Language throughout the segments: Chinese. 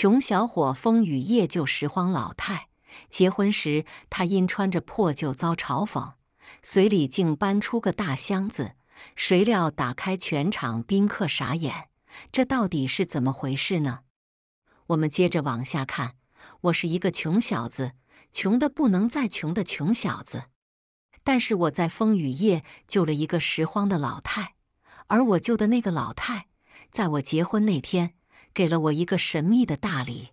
穷小伙风雨夜救拾荒老太，结婚时他因穿着破旧遭嘲讽，随礼竟搬出个大箱子，谁料打开，全场宾客傻眼，这到底是怎么回事呢？我们接着往下看，我是一个穷小子，穷的不能再穷的穷小子，但是我在风雨夜救了一个拾荒的老太，而我救的那个老太，在我结婚那天。给了我一个神秘的大礼，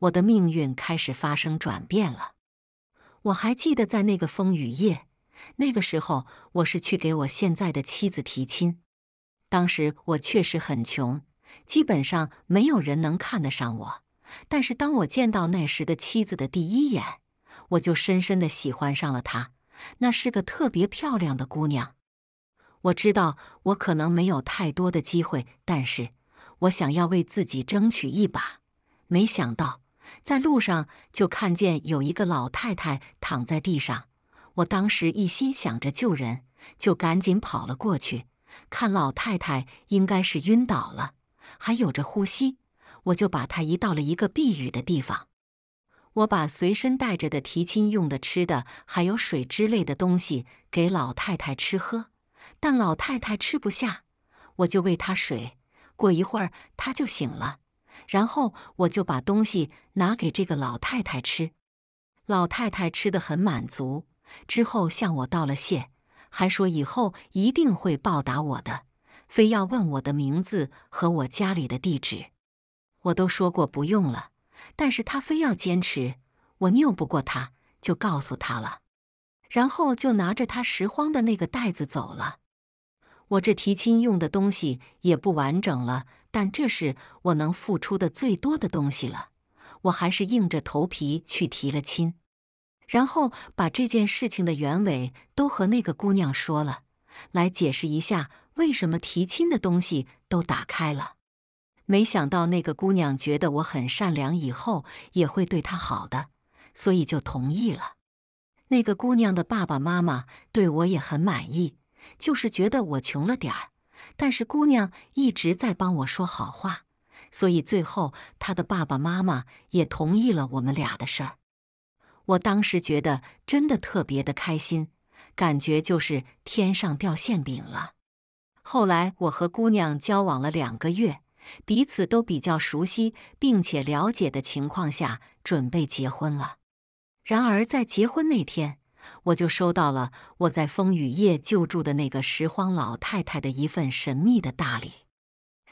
我的命运开始发生转变了。我还记得在那个风雨夜，那个时候我是去给我现在的妻子提亲。当时我确实很穷，基本上没有人能看得上我。但是当我见到那时的妻子的第一眼，我就深深的喜欢上了她。那是个特别漂亮的姑娘。我知道我可能没有太多的机会，但是。我想要为自己争取一把，没想到在路上就看见有一个老太太躺在地上。我当时一心想着救人，就赶紧跑了过去。看老太太应该是晕倒了，还有着呼吸，我就把她移到了一个避雨的地方。我把随身带着的提亲用的吃的，还有水之类的东西给老太太吃喝，但老太太吃不下，我就喂她水。过一会儿，他就醒了，然后我就把东西拿给这个老太太吃。老太太吃的很满足，之后向我道了谢，还说以后一定会报答我的，非要问我的名字和我家里的地址。我都说过不用了，但是他非要坚持，我拗不过他，就告诉他了，然后就拿着他拾荒的那个袋子走了。我这提亲用的东西也不完整了，但这是我能付出的最多的东西了。我还是硬着头皮去提了亲，然后把这件事情的原委都和那个姑娘说了，来解释一下为什么提亲的东西都打开了。没想到那个姑娘觉得我很善良，以后也会对她好的，所以就同意了。那个姑娘的爸爸妈妈对我也很满意。就是觉得我穷了点儿，但是姑娘一直在帮我说好话，所以最后她的爸爸妈妈也同意了我们俩的事儿。我当时觉得真的特别的开心，感觉就是天上掉馅饼了。后来我和姑娘交往了两个月，彼此都比较熟悉并且了解的情况下，准备结婚了。然而在结婚那天，我就收到了我在风雨夜救助的那个拾荒老太太的一份神秘的大礼，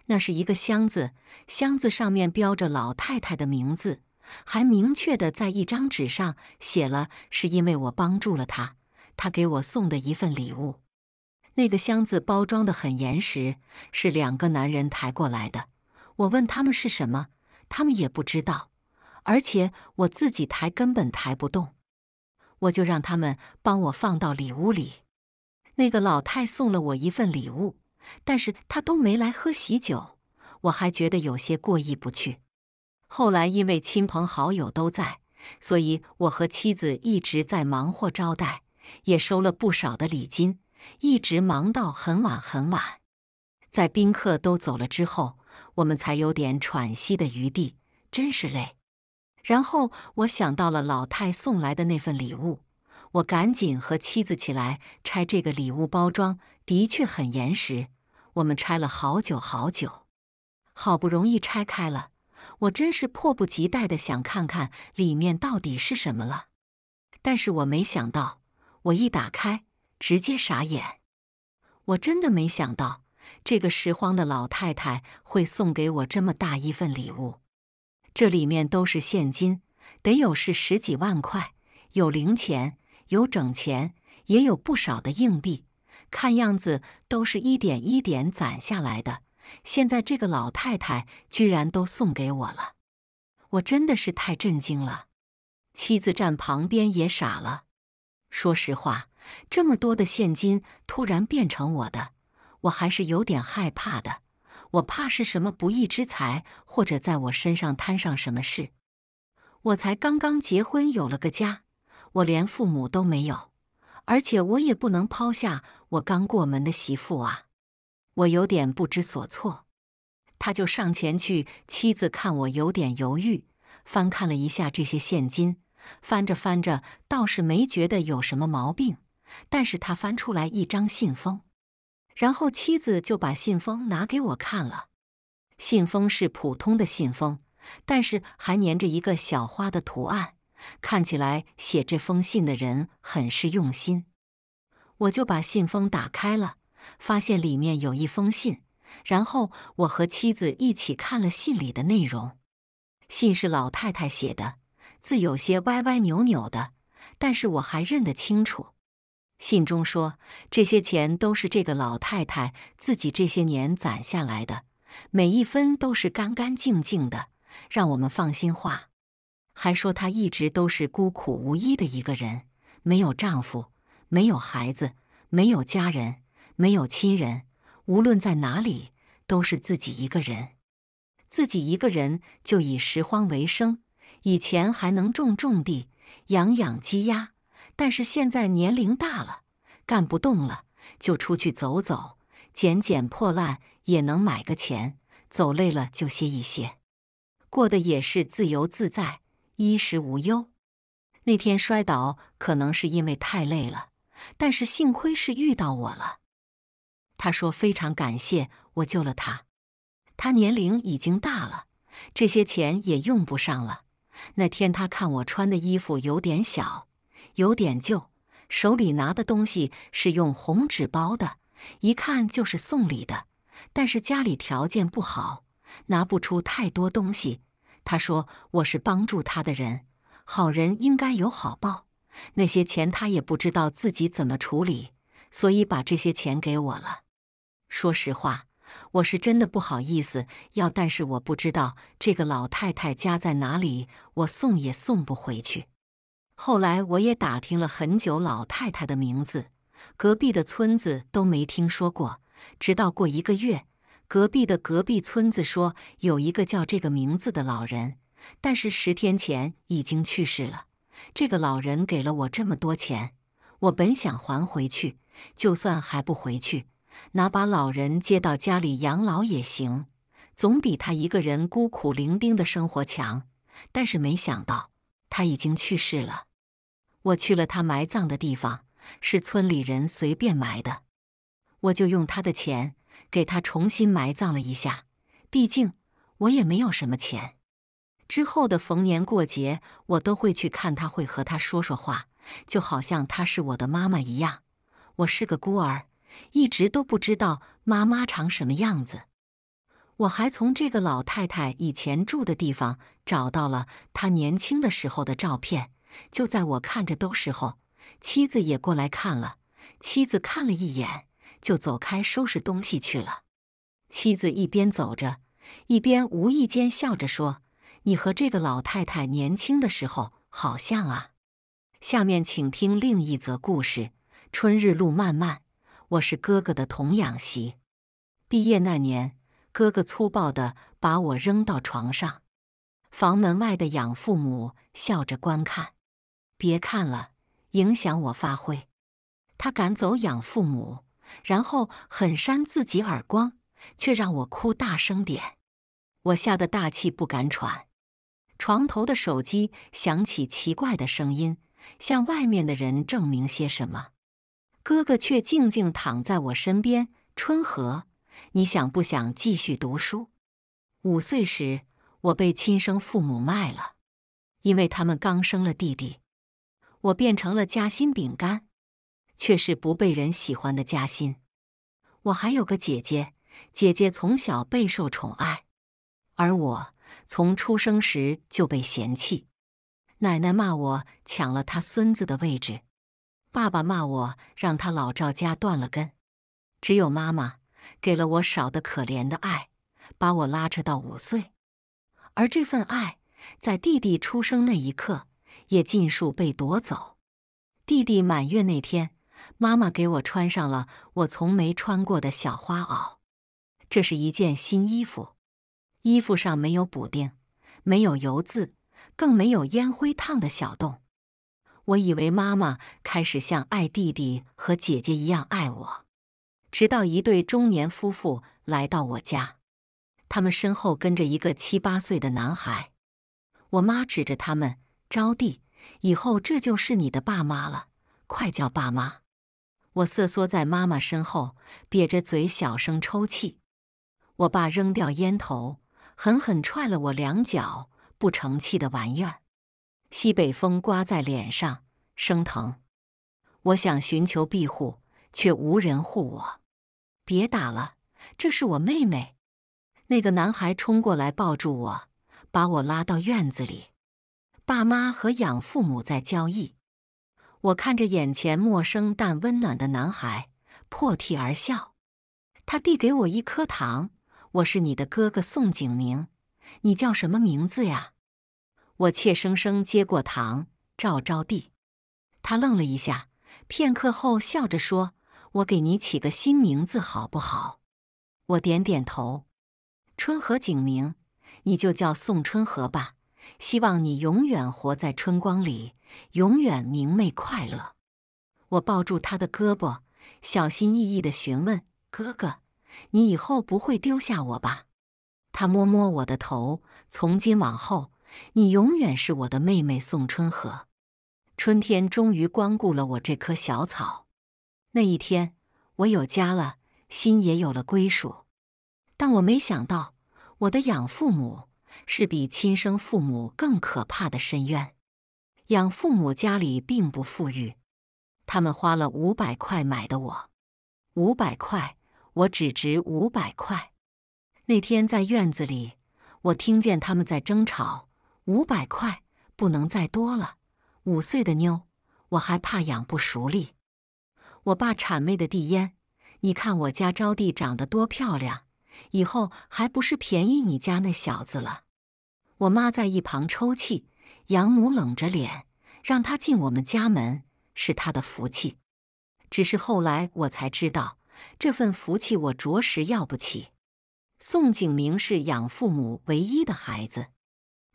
那是一个箱子，箱子上面标着老太太的名字，还明确的在一张纸上写了是因为我帮助了她，她给我送的一份礼物。那个箱子包装的很严实，是两个男人抬过来的。我问他们是什么，他们也不知道，而且我自己抬根本抬不动。我就让他们帮我放到里屋里。那个老太送了我一份礼物，但是他都没来喝喜酒，我还觉得有些过意不去。后来因为亲朋好友都在，所以我和妻子一直在忙活招待，也收了不少的礼金，一直忙到很晚很晚。在宾客都走了之后，我们才有点喘息的余地，真是累。然后我想到了老太送来的那份礼物，我赶紧和妻子起来拆这个礼物。包装的确很严实，我们拆了好久好久，好不容易拆开了，我真是迫不及待的想看看里面到底是什么了。但是我没想到，我一打开，直接傻眼。我真的没想到，这个拾荒的老太太会送给我这么大一份礼物。这里面都是现金，得有是十几万块，有零钱，有整钱，也有不少的硬币。看样子都是一点一点攒下来的。现在这个老太太居然都送给我了，我真的是太震惊了。妻子站旁边也傻了。说实话，这么多的现金突然变成我的，我还是有点害怕的。我怕是什么不义之财，或者在我身上摊上什么事。我才刚刚结婚，有了个家，我连父母都没有，而且我也不能抛下我刚过门的媳妇啊。我有点不知所措。他就上前去，妻子看我有点犹豫，翻看了一下这些现金，翻着翻着倒是没觉得有什么毛病，但是他翻出来一张信封。然后妻子就把信封拿给我看了，信封是普通的信封，但是还粘着一个小花的图案，看起来写这封信的人很是用心。我就把信封打开了，发现里面有一封信，然后我和妻子一起看了信里的内容。信是老太太写的，字有些歪歪扭扭的，但是我还认得清楚。信中说，这些钱都是这个老太太自己这些年攒下来的，每一分都是干干净净的，让我们放心。花。还说，她一直都是孤苦无依的一个人，没有丈夫，没有孩子，没有家人，没有亲人，无论在哪里都是自己一个人，自己一个人就以拾荒为生，以前还能种种地，养养鸡鸭。但是现在年龄大了，干不动了，就出去走走，捡捡破烂也能买个钱。走累了就歇一歇，过得也是自由自在，衣食无忧。那天摔倒可能是因为太累了，但是幸亏是遇到我了。他说非常感谢我救了他。他年龄已经大了，这些钱也用不上了。那天他看我穿的衣服有点小。有点旧，手里拿的东西是用红纸包的，一看就是送礼的。但是家里条件不好，拿不出太多东西。他说我是帮助他的人，好人应该有好报。那些钱他也不知道自己怎么处理，所以把这些钱给我了。说实话，我是真的不好意思要，但是我不知道这个老太太家在哪里，我送也送不回去。后来我也打听了很久老太太的名字，隔壁的村子都没听说过。直到过一个月，隔壁的隔壁村子说有一个叫这个名字的老人，但是十天前已经去世了。这个老人给了我这么多钱，我本想还回去，就算还不回去，拿把老人接到家里养老也行，总比他一个人孤苦伶仃的生活强。但是没想到他已经去世了。我去了他埋葬的地方，是村里人随便埋的。我就用他的钱给他重新埋葬了一下，毕竟我也没有什么钱。之后的逢年过节，我都会去看他，会和他说说话，就好像他是我的妈妈一样。我是个孤儿，一直都不知道妈妈长什么样子。我还从这个老太太以前住的地方找到了她年轻的时候的照片。就在我看着都时候，妻子也过来看了。妻子看了一眼，就走开收拾东西去了。妻子一边走着，一边无意间笑着说：“你和这个老太太年轻的时候好像啊。”下面请听另一则故事：春日路漫漫，我是哥哥的童养媳。毕业那年，哥哥粗暴地把我扔到床上，房门外的养父母笑着观看。别看了，影响我发挥。他赶走养父母，然后狠扇自己耳光，却让我哭大声点。我吓得大气不敢喘。床头的手机响起奇怪的声音，向外面的人证明些什么？哥哥却静静躺在我身边。春和，你想不想继续读书？五岁时，我被亲生父母卖了，因为他们刚生了弟弟。我变成了夹心饼干，却是不被人喜欢的夹心。我还有个姐姐，姐姐从小备受宠爱，而我从出生时就被嫌弃。奶奶骂我抢了她孙子的位置，爸爸骂我让他老赵家断了根。只有妈妈给了我少的可怜的爱，把我拉扯到五岁，而这份爱在弟弟出生那一刻。也尽数被夺走。弟弟满月那天，妈妈给我穿上了我从没穿过的小花袄，这是一件新衣服，衣服上没有补丁，没有油渍，更没有烟灰烫的小洞。我以为妈妈开始像爱弟弟和姐姐一样爱我，直到一对中年夫妇来到我家，他们身后跟着一个七八岁的男孩。我妈指着他们。招娣，以后这就是你的爸妈了，快叫爸妈！我瑟缩在妈妈身后，瘪着嘴小声抽泣。我爸扔掉烟头，狠狠踹了我两脚，不成器的玩意儿！西北风刮在脸上，生疼。我想寻求庇护，却无人护我。别打了，这是我妹妹！那个男孩冲过来抱住我，把我拉到院子里。爸妈和养父母在交易，我看着眼前陌生但温暖的男孩，破涕而笑。他递给我一颗糖，我是你的哥哥宋景明，你叫什么名字呀？我怯生生接过糖，赵招娣。他愣了一下，片刻后笑着说：“我给你起个新名字好不好？”我点点头。春和景明，你就叫宋春和吧。希望你永远活在春光里，永远明媚快乐。我抱住他的胳膊，小心翼翼的询问：“哥哥，你以后不会丢下我吧？”他摸摸我的头：“从今往后，你永远是我的妹妹宋春荷。春天终于光顾了我这棵小草。那一天，我有家了，心也有了归属。但我没想到，我的养父母。是比亲生父母更可怕的深渊。养父母家里并不富裕，他们花了五百块买的我。五百块，我只值五百块。那天在院子里，我听见他们在争吵：“五百块不能再多了。”五岁的妞，我还怕养不熟立。我爸谄媚的递烟：“你看我家招娣长得多漂亮，以后还不是便宜你家那小子了？”我妈在一旁抽泣，养母冷着脸，让她进我们家门是她的福气。只是后来我才知道，这份福气我着实要不起。宋景明是养父母唯一的孩子，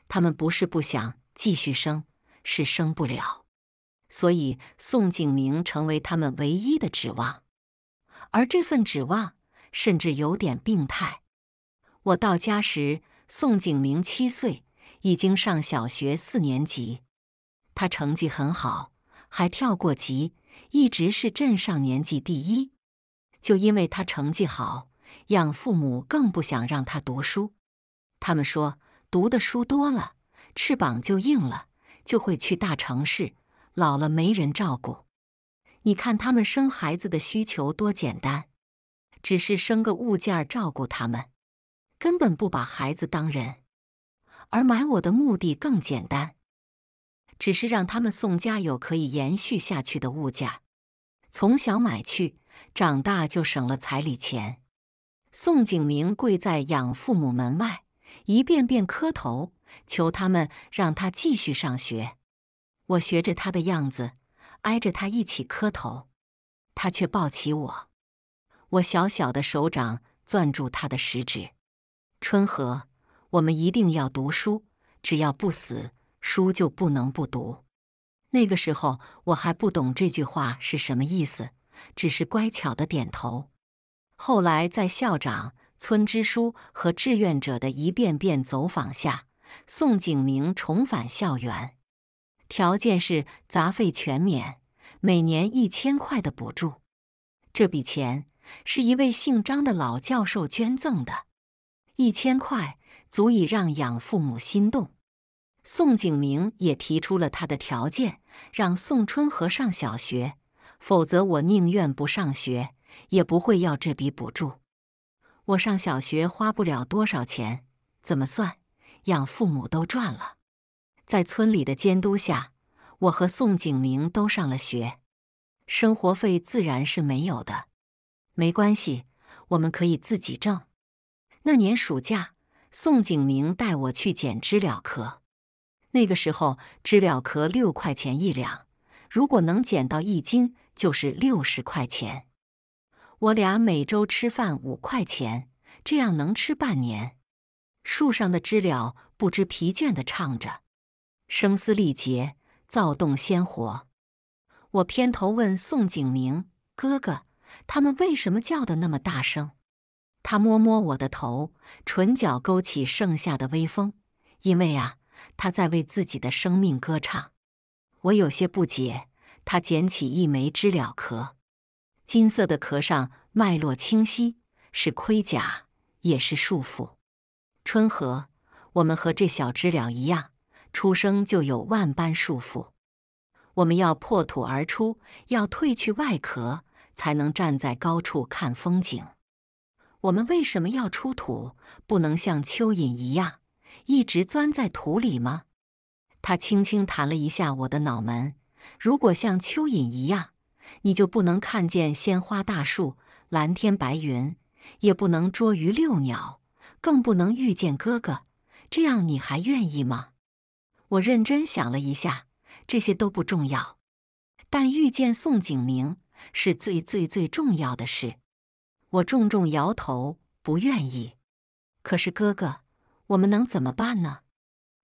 他们不是不想继续生，是生不了，所以宋景明成为他们唯一的指望，而这份指望甚至有点病态。我到家时。宋景明七岁，已经上小学四年级，他成绩很好，还跳过级，一直是镇上年纪第一。就因为他成绩好，养父母更不想让他读书。他们说，读的书多了，翅膀就硬了，就会去大城市，老了没人照顾。你看他们生孩子的需求多简单，只是生个物件照顾他们。根本不把孩子当人，而买我的目的更简单，只是让他们宋家有可以延续下去的物件。从小买去，长大就省了彩礼钱。宋景明跪在养父母门外，一遍遍磕头，求他们让他继续上学。我学着他的样子，挨着他一起磕头，他却抱起我，我小小的手掌攥住他的食指。春和，我们一定要读书。只要不死，书就不能不读。那个时候，我还不懂这句话是什么意思，只是乖巧的点头。后来，在校长、村支书和志愿者的一遍遍走访下，宋景明重返校园，条件是杂费全免，每年一千块的补助。这笔钱是一位姓张的老教授捐赠的。一千块足以让养父母心动。宋景明也提出了他的条件：让宋春和上小学，否则我宁愿不上学，也不会要这笔补助。我上小学花不了多少钱，怎么算？养父母都赚了。在村里的监督下，我和宋景明都上了学，生活费自然是没有的。没关系，我们可以自己挣。那年暑假，宋景明带我去捡知了壳。那个时候，知了壳六块钱一两，如果能捡到一斤，就是六十块钱。我俩每周吃饭五块钱，这样能吃半年。树上的知了不知疲倦地唱着，声嘶力竭，躁动鲜活。我偏头问宋景明哥哥：“他们为什么叫得那么大声？”他摸摸我的头，唇角勾起盛夏的微风，因为啊，他在为自己的生命歌唱。我有些不解，他捡起一枚知了壳，金色的壳上脉络清晰，是盔甲也是束缚。春和，我们和这小知了一样，出生就有万般束缚，我们要破土而出，要褪去外壳，才能站在高处看风景。我们为什么要出土？不能像蚯蚓一样一直钻在土里吗？他轻轻弹了一下我的脑门。如果像蚯蚓一样，你就不能看见鲜花、大树、蓝天、白云，也不能捉鱼、遛鸟，更不能遇见哥哥。这样你还愿意吗？我认真想了一下，这些都不重要，但遇见宋景明是最最最重要的事。我重重摇头，不愿意。可是哥哥，我们能怎么办呢？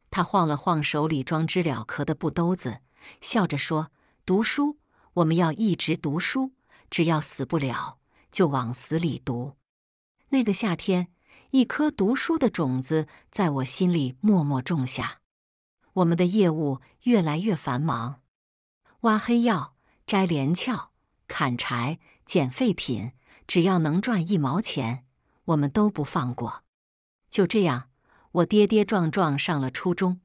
他晃了晃手里装知了壳的布兜子，笑着说：“读书，我们要一直读书，只要死不了，就往死里读。”那个夏天，一颗读书的种子在我心里默默种下。我们的业务越来越繁忙，挖黑药、摘莲翘、砍柴、捡废品。只要能赚一毛钱，我们都不放过。就这样，我跌跌撞撞上了初中，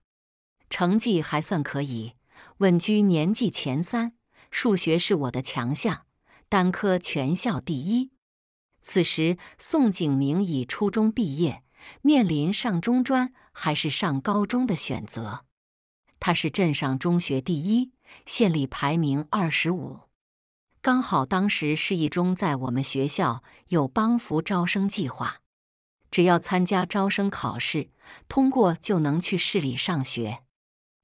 成绩还算可以，稳居年级前三。数学是我的强项，单科全校第一。此时，宋景明已初中毕业，面临上中专还是上高中的选择。他是镇上中学第一，县里排名二十五。刚好当时市一中在我们学校有帮扶招生计划，只要参加招生考试通过就能去市里上学。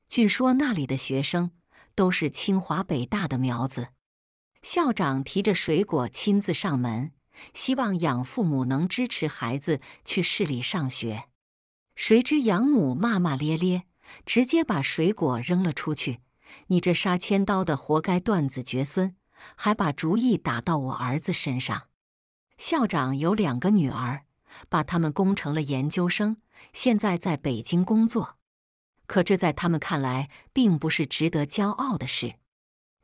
据说那里的学生都是清华北大的苗子。校长提着水果亲自上门，希望养父母能支持孩子去市里上学。谁知养母骂骂咧咧，直接把水果扔了出去：“你这杀千刀的，活该断子绝孙！”还把主意打到我儿子身上。校长有两个女儿，把他们供成了研究生，现在在北京工作。可这在他们看来并不是值得骄傲的事。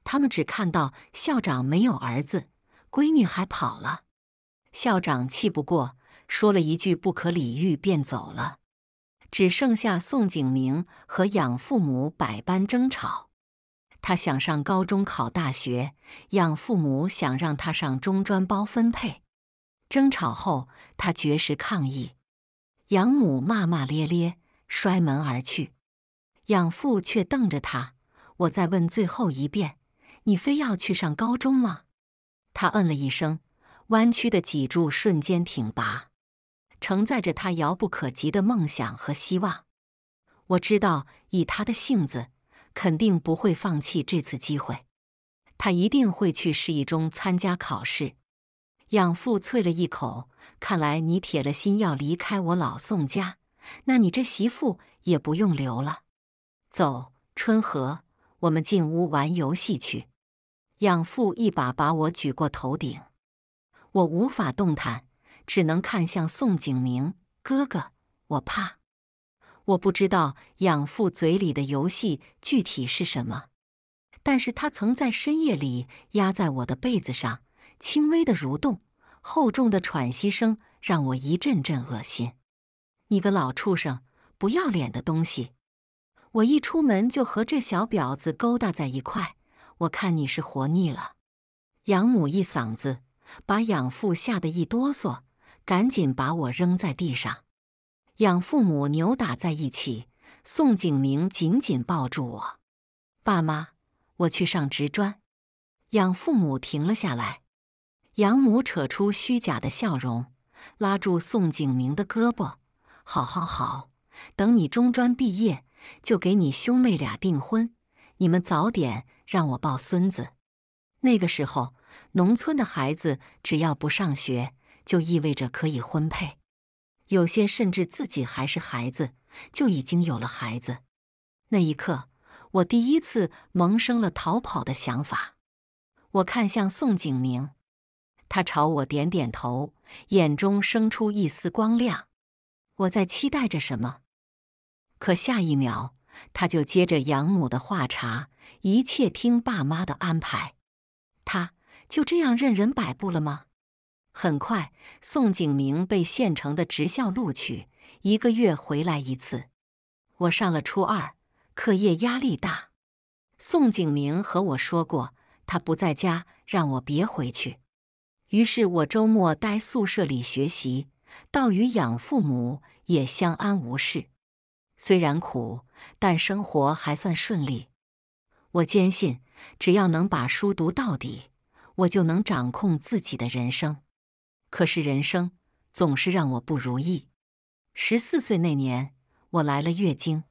他们只看到校长没有儿子，闺女还跑了。校长气不过，说了一句不可理喻，便走了。只剩下宋景明和养父母百般争吵。他想上高中考大学，养父母想让他上中专包分配。争吵后，他绝食抗议，养母骂骂咧咧，摔门而去。养父却瞪着他：“我再问最后一遍，你非要去上高中吗？”他嗯了一声，弯曲的脊柱瞬间挺拔，承载着他遥不可及的梦想和希望。我知道，以他的性子。肯定不会放弃这次机会，他一定会去市一中参加考试。养父啐了一口：“看来你铁了心要离开我老宋家，那你这媳妇也不用留了。走，春和，我们进屋玩游戏去。”养父一把把我举过头顶，我无法动弹，只能看向宋景明哥哥：“我怕。”我不知道养父嘴里的游戏具体是什么，但是他曾在深夜里压在我的被子上，轻微的蠕动，厚重的喘息声让我一阵阵恶心。你个老畜生，不要脸的东西！我一出门就和这小婊子勾搭在一块，我看你是活腻了。养母一嗓子，把养父吓得一哆嗦，赶紧把我扔在地上。养父母扭打在一起，宋景明紧紧抱住我。爸妈，我去上职专。养父母停了下来，养母扯出虚假的笑容，拉住宋景明的胳膊：“好好好，等你中专毕业，就给你兄妹俩订婚，你们早点让我抱孙子。那个时候，农村的孩子只要不上学，就意味着可以婚配。”有些甚至自己还是孩子，就已经有了孩子。那一刻，我第一次萌生了逃跑的想法。我看向宋景明，他朝我点点头，眼中生出一丝光亮。我在期待着什么？可下一秒，他就接着养母的话茬：“一切听爸妈的安排。”他就这样任人摆布了吗？很快，宋景明被县城的职校录取，一个月回来一次。我上了初二，课业压力大。宋景明和我说过，他不在家，让我别回去。于是我周末待宿舍里学习，到与养父母也相安无事。虽然苦，但生活还算顺利。我坚信，只要能把书读到底，我就能掌控自己的人生。可是人生总是让我不如意。十四岁那年，我来了月经。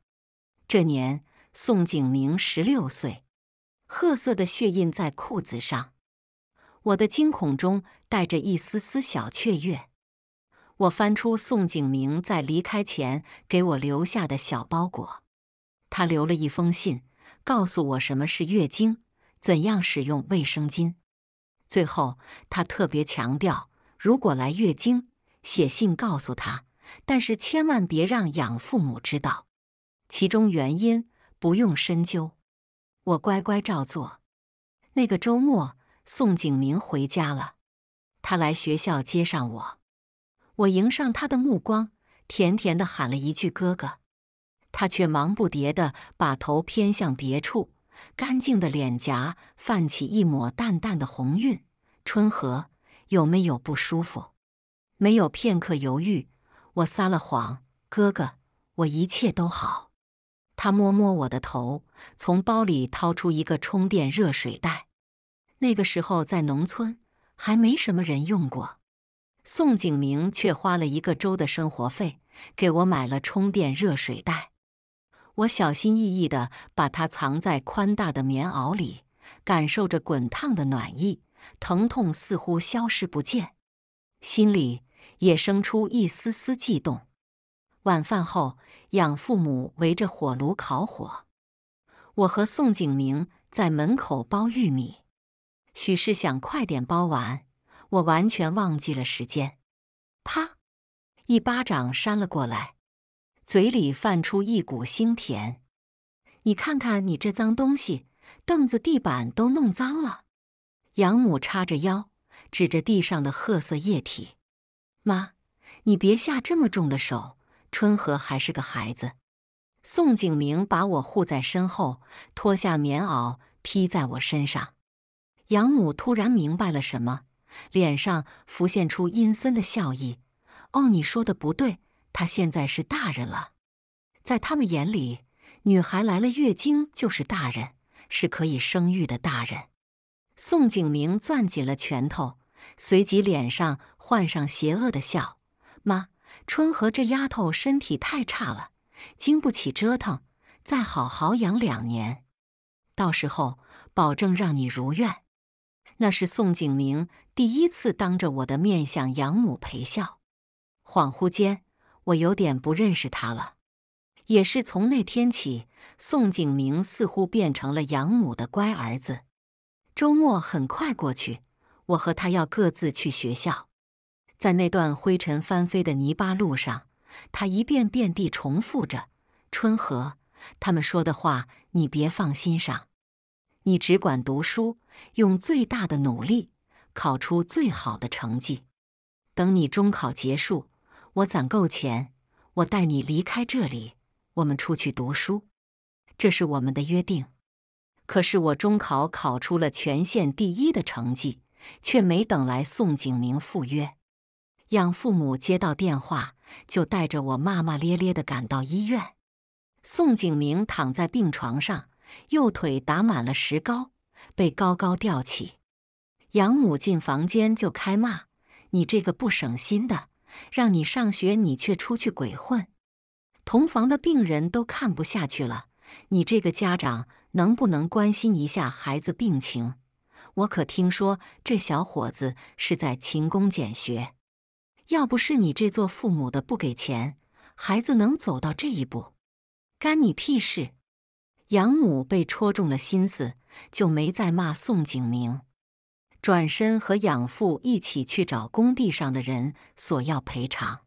这年，宋景明十六岁，褐色的血印在裤子上。我的惊恐中带着一丝丝小雀跃。我翻出宋景明在离开前给我留下的小包裹，他留了一封信，告诉我什么是月经，怎样使用卫生巾。最后，他特别强调。如果来月经，写信告诉他，但是千万别让养父母知道，其中原因不用深究。我乖乖照做。那个周末，宋景明回家了，他来学校接上我，我迎上他的目光，甜甜的喊了一句“哥哥”，他却忙不迭的把头偏向别处，干净的脸颊泛起一抹淡淡的红晕，春和。有没有不舒服？没有片刻犹豫，我撒了谎。哥哥，我一切都好。他摸摸我的头，从包里掏出一个充电热水袋。那个时候在农村，还没什么人用过。宋景明却花了一个周的生活费，给我买了充电热水袋。我小心翼翼地把它藏在宽大的棉袄里，感受着滚烫的暖意。疼痛似乎消失不见，心里也生出一丝丝悸动。晚饭后，养父母围着火炉烤火，我和宋景明在门口剥玉米。许是想快点剥完，我完全忘记了时间。啪！一巴掌扇了过来，嘴里泛出一股腥甜。你看看你这脏东西，凳子、地板都弄脏了。养母叉着腰，指着地上的褐色液体：“妈，你别下这么重的手，春和还是个孩子。”宋景明把我护在身后，脱下棉袄披在我身上。养母突然明白了什么，脸上浮现出阴森的笑意：“哦，你说的不对，她现在是大人了。在他们眼里，女孩来了月经就是大人，是可以生育的大人。”宋景明攥紧了拳头，随即脸上换上邪恶的笑。妈，春和这丫头身体太差了，经不起折腾，再好好养两年，到时候保证让你如愿。那是宋景明第一次当着我的面向养母陪笑。恍惚间，我有点不认识他了。也是从那天起，宋景明似乎变成了养母的乖儿子。周末很快过去，我和他要各自去学校。在那段灰尘翻飞的泥巴路上，他一遍遍地重复着：“春和，他们说的话你别放心上，你只管读书，用最大的努力考出最好的成绩。等你中考结束，我攒够钱，我带你离开这里，我们出去读书。这是我们的约定。”可是我中考考出了全县第一的成绩，却没等来宋景明赴约。养父母接到电话，就带着我骂骂咧咧的赶到医院。宋景明躺在病床上，右腿打满了石膏，被高高吊起。养母进房间就开骂：“你这个不省心的，让你上学你却出去鬼混。”同房的病人都看不下去了：“你这个家长！”能不能关心一下孩子病情？我可听说这小伙子是在勤工俭学。要不是你这做父母的不给钱，孩子能走到这一步？干你屁事！养母被戳中了心思，就没再骂宋景明，转身和养父一起去找工地上的人索要赔偿。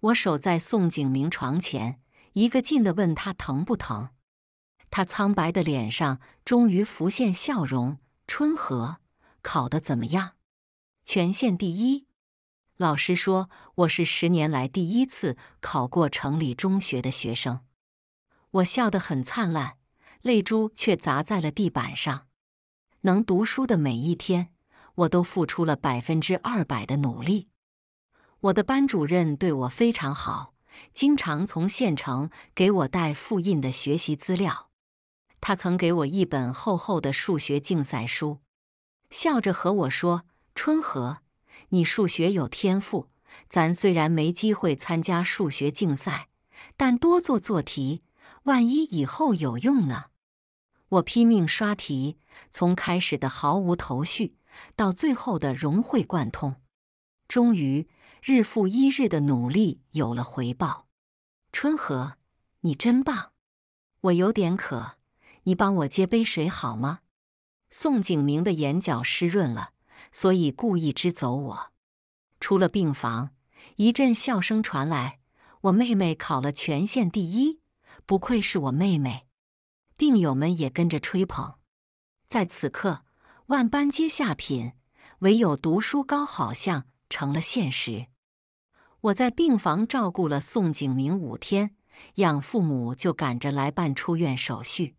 我守在宋景明床前，一个劲地问他疼不疼。他苍白的脸上终于浮现笑容。春和考得怎么样？全县第一。老师说我是十年来第一次考过城里中学的学生。我笑得很灿烂，泪珠却砸在了地板上。能读书的每一天，我都付出了百分之二百的努力。我的班主任对我非常好，经常从县城给我带复印的学习资料。他曾给我一本厚厚的数学竞赛书，笑着和我说：“春和，你数学有天赋。咱虽然没机会参加数学竞赛，但多做做题，万一以后有用呢。”我拼命刷题，从开始的毫无头绪，到最后的融会贯通。终于，日复一日的努力有了回报。春和，你真棒！我有点渴。你帮我接杯水好吗？宋景明的眼角湿润了，所以故意支走我。出了病房，一阵笑声传来。我妹妹考了全县第一，不愧是我妹妹。病友们也跟着吹捧。在此刻，万般皆下品，唯有读书高，好像成了现实。我在病房照顾了宋景明五天，养父母就赶着来办出院手续。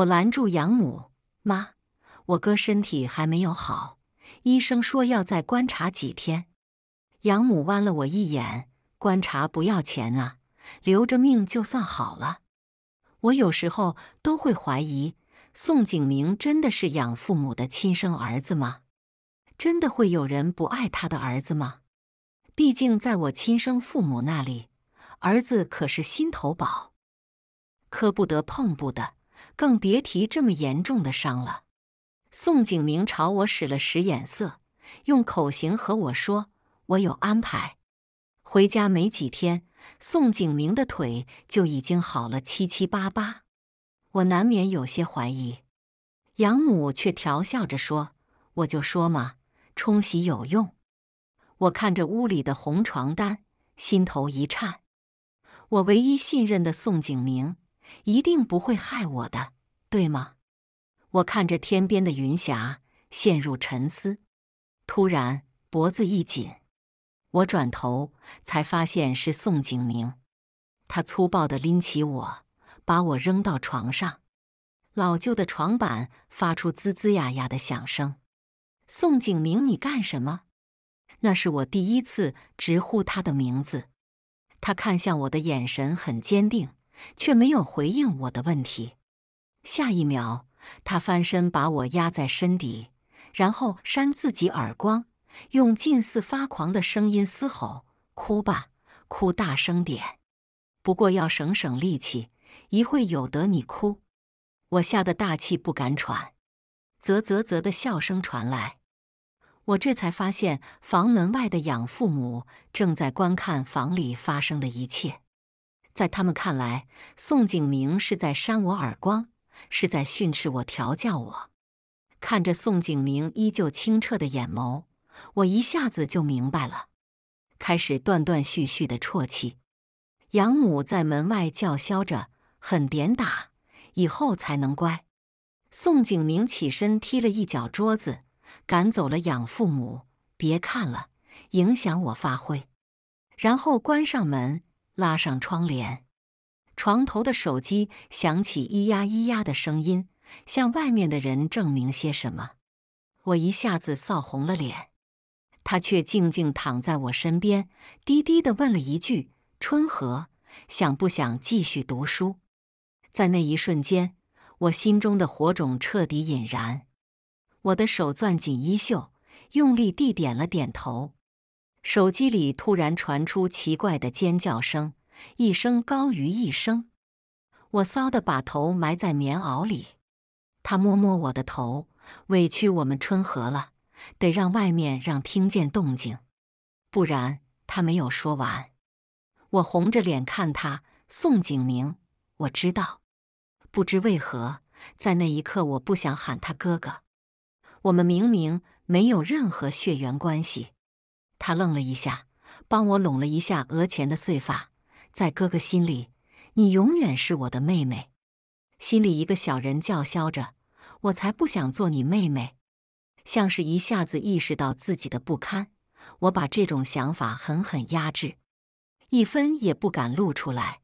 我拦住养母：“妈，我哥身体还没有好，医生说要再观察几天。”养母弯了我一眼：“观察不要钱啊，留着命就算好了。”我有时候都会怀疑，宋景明真的是养父母的亲生儿子吗？真的会有人不爱他的儿子吗？毕竟在我亲生父母那里，儿子可是心头宝，磕不得，碰不得。更别提这么严重的伤了。宋景明朝我使了使眼色，用口型和我说：“我有安排。”回家没几天，宋景明的腿就已经好了七七八八。我难免有些怀疑，养母却调笑着说：“我就说嘛，冲洗有用。”我看着屋里的红床单，心头一颤。我唯一信任的宋景明。一定不会害我的，对吗？我看着天边的云霞，陷入沉思。突然脖子一紧，我转头才发现是宋景明。他粗暴地拎起我，把我扔到床上，老旧的床板发出滋滋呀呀的响声。宋景明，你干什么？那是我第一次直呼他的名字。他看向我的眼神很坚定。却没有回应我的问题。下一秒，他翻身把我压在身底，然后扇自己耳光，用近似发狂的声音嘶吼：“哭吧，哭大声点！不过要省省力气，一会有得你哭。”我吓得大气不敢喘。啧啧啧的笑声传来，我这才发现房门外的养父母正在观看房里发生的一切。在他们看来，宋景明是在扇我耳光，是在训斥我、调教我。看着宋景明依旧清澈的眼眸，我一下子就明白了，开始断断续续的啜泣。养母在门外叫嚣着：“狠点打，以后才能乖。”宋景明起身踢了一脚桌子，赶走了养父母，别看了，影响我发挥。然后关上门。拉上窗帘，床头的手机响起“咿呀咿呀”的声音，向外面的人证明些什么。我一下子臊红了脸，他却静静躺在我身边，低低的问了一句：“春和，想不想继续读书？”在那一瞬间，我心中的火种彻底引燃，我的手攥紧衣袖，用力地点了点头。手机里突然传出奇怪的尖叫声，一声高于一声。我骚的把头埋在棉袄里。他摸摸我的头，委屈我们春和了，得让外面让听见动静，不然他没有说完。我红着脸看他，宋景明，我知道。不知为何，在那一刻我不想喊他哥哥。我们明明没有任何血缘关系。他愣了一下，帮我拢了一下额前的碎发。在哥哥心里，你永远是我的妹妹。心里一个小人叫嚣着：“我才不想做你妹妹！”像是一下子意识到自己的不堪，我把这种想法狠狠压制，一分也不敢露出来。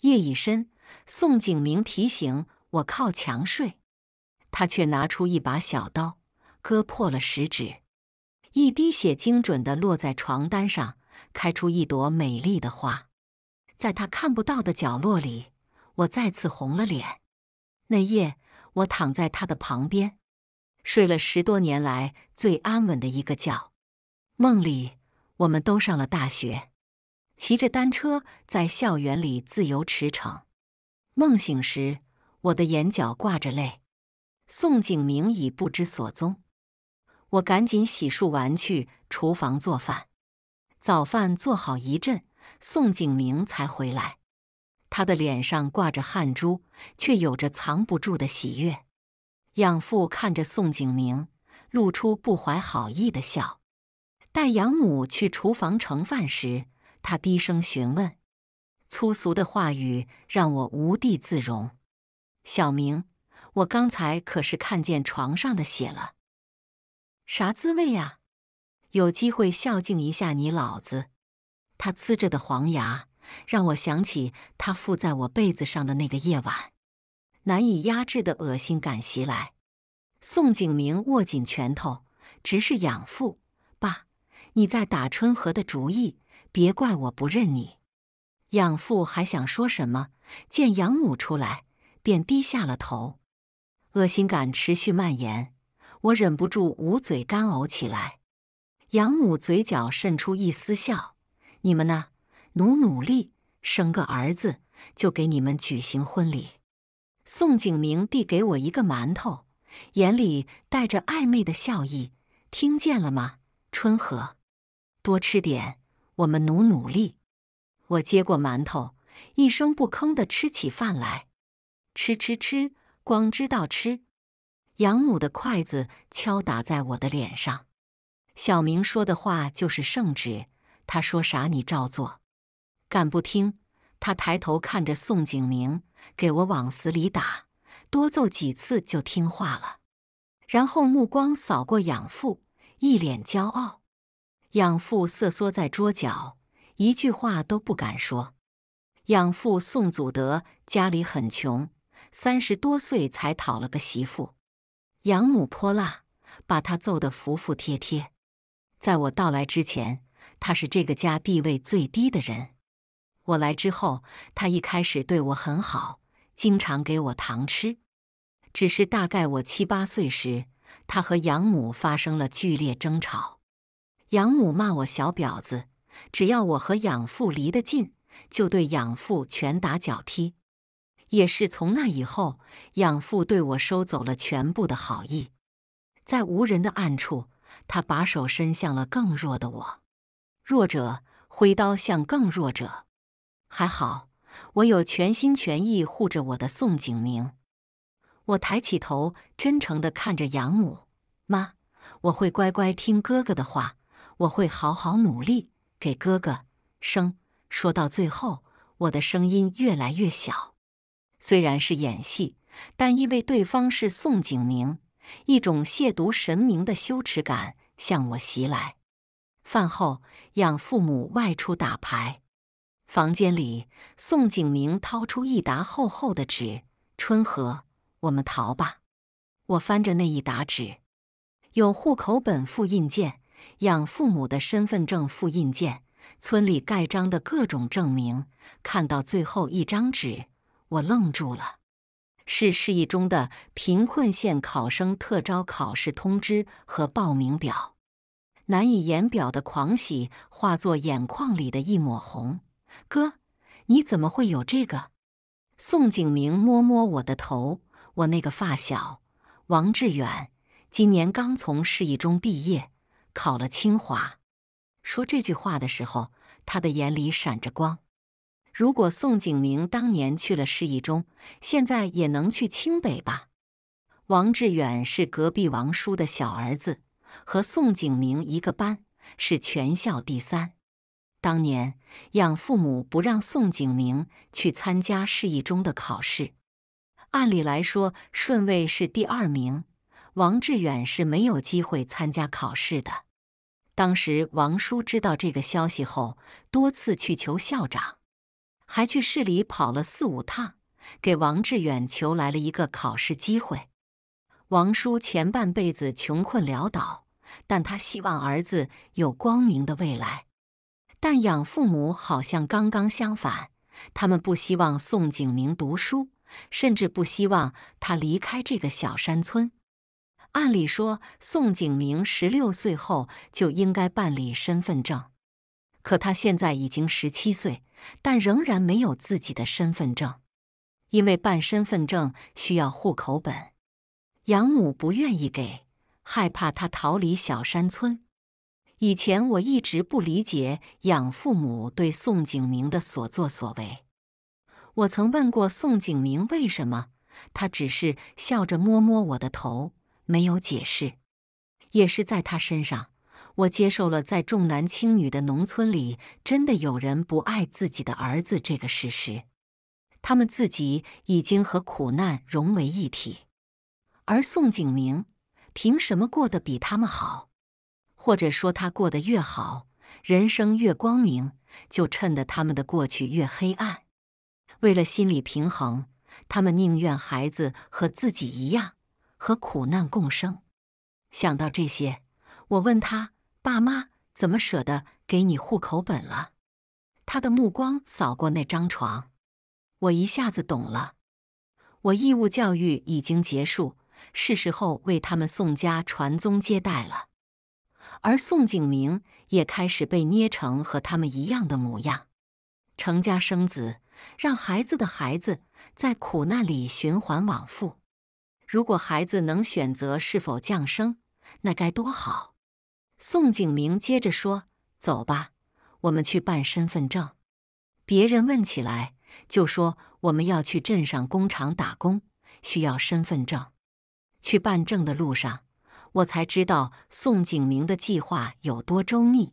夜已深，宋景明提醒我靠墙睡，他却拿出一把小刀，割破了食指。一滴血精准地落在床单上，开出一朵美丽的花。在他看不到的角落里，我再次红了脸。那夜，我躺在他的旁边，睡了十多年来最安稳的一个觉。梦里，我们都上了大学，骑着单车在校园里自由驰骋。梦醒时，我的眼角挂着泪。宋景明已不知所踪。我赶紧洗漱完去厨房做饭，早饭做好一阵，宋景明才回来。他的脸上挂着汗珠，却有着藏不住的喜悦。养父看着宋景明，露出不怀好意的笑。带养母去厨房盛饭时，他低声询问，粗俗的话语让我无地自容。小明，我刚才可是看见床上的血了。啥滋味呀？有机会孝敬一下你老子。他呲着的黄牙让我想起他附在我被子上的那个夜晚，难以压制的恶心感袭来。宋景明握紧拳头，直视养父：“爸，你在打春和的主意，别怪我不认你。”养父还想说什么，见养母出来，便低下了头。恶心感持续蔓延。我忍不住捂嘴干呕起来，养母嘴角渗出一丝笑：“你们呢，努努力，生个儿子就给你们举行婚礼。”宋景明递给我一个馒头，眼里带着暧昧的笑意：“听见了吗，春和，多吃点，我们努努力。”我接过馒头，一声不吭的吃起饭来，吃吃吃，光知道吃。养母的筷子敲打在我的脸上，小明说的话就是圣旨，他说啥你照做，敢不听？他抬头看着宋景明，给我往死里打，多揍几次就听话了。然后目光扫过养父，一脸骄傲。养父瑟缩在桌角，一句话都不敢说。养父宋祖德家里很穷，三十多岁才讨了个媳妇。养母泼辣，把他揍得服服帖帖。在我到来之前，他是这个家地位最低的人。我来之后，他一开始对我很好，经常给我糖吃。只是大概我七八岁时，他和养母发生了剧烈争吵，养母骂我小婊子，只要我和养父离得近，就对养父拳打脚踢。也是从那以后，养父对我收走了全部的好意，在无人的暗处，他把手伸向了更弱的我，弱者挥刀向更弱者。还好，我有全心全意护着我的宋景明。我抬起头，真诚地看着养母，妈，我会乖乖听哥哥的话，我会好好努力，给哥哥生。说到最后，我的声音越来越小。虽然是演戏，但因为对方是宋景明，一种亵渎神明的羞耻感向我袭来。饭后，养父母外出打牌，房间里，宋景明掏出一沓厚厚的纸：“春和，我们逃吧。”我翻着那一沓纸，有户口本复印件、养父母的身份证复印件、村里盖章的各种证明，看到最后一张纸。我愣住了，是市一中的贫困县考生特招考试通知和报名表。难以言表的狂喜化作眼眶里的一抹红。哥，你怎么会有这个？宋景明摸摸我的头，我那个发小王志远，今年刚从市一中毕业，考了清华。说这句话的时候，他的眼里闪着光。如果宋景明当年去了市一中，现在也能去清北吧？王志远是隔壁王叔的小儿子，和宋景明一个班，是全校第三。当年养父母不让宋景明去参加市一中的考试，按理来说顺位是第二名，王志远是没有机会参加考试的。当时王叔知道这个消息后，多次去求校长。还去市里跑了四五趟，给王志远求来了一个考试机会。王叔前半辈子穷困潦倒，但他希望儿子有光明的未来。但养父母好像刚刚相反，他们不希望宋景明读书，甚至不希望他离开这个小山村。按理说，宋景明十六岁后就应该办理身份证，可他现在已经十七岁。但仍然没有自己的身份证，因为办身份证需要户口本，养母不愿意给，害怕他逃离小山村。以前我一直不理解养父母对宋景明的所作所为。我曾问过宋景明为什么，他只是笑着摸摸我的头，没有解释。也是在他身上。我接受了在重男轻女的农村里，真的有人不爱自己的儿子这个事实。他们自己已经和苦难融为一体，而宋景明凭什么过得比他们好？或者说，他过得越好，人生越光明，就衬得他们的过去越黑暗。为了心理平衡，他们宁愿孩子和自己一样，和苦难共生。想到这些，我问他。爸妈怎么舍得给你户口本了？他的目光扫过那张床，我一下子懂了。我义务教育已经结束，是时候为他们宋家传宗接代了。而宋景明也开始被捏成和他们一样的模样，成家生子，让孩子的孩子在苦难里循环往复。如果孩子能选择是否降生，那该多好。宋景明接着说：“走吧，我们去办身份证。别人问起来，就说我们要去镇上工厂打工，需要身份证。”去办证的路上，我才知道宋景明的计划有多周密。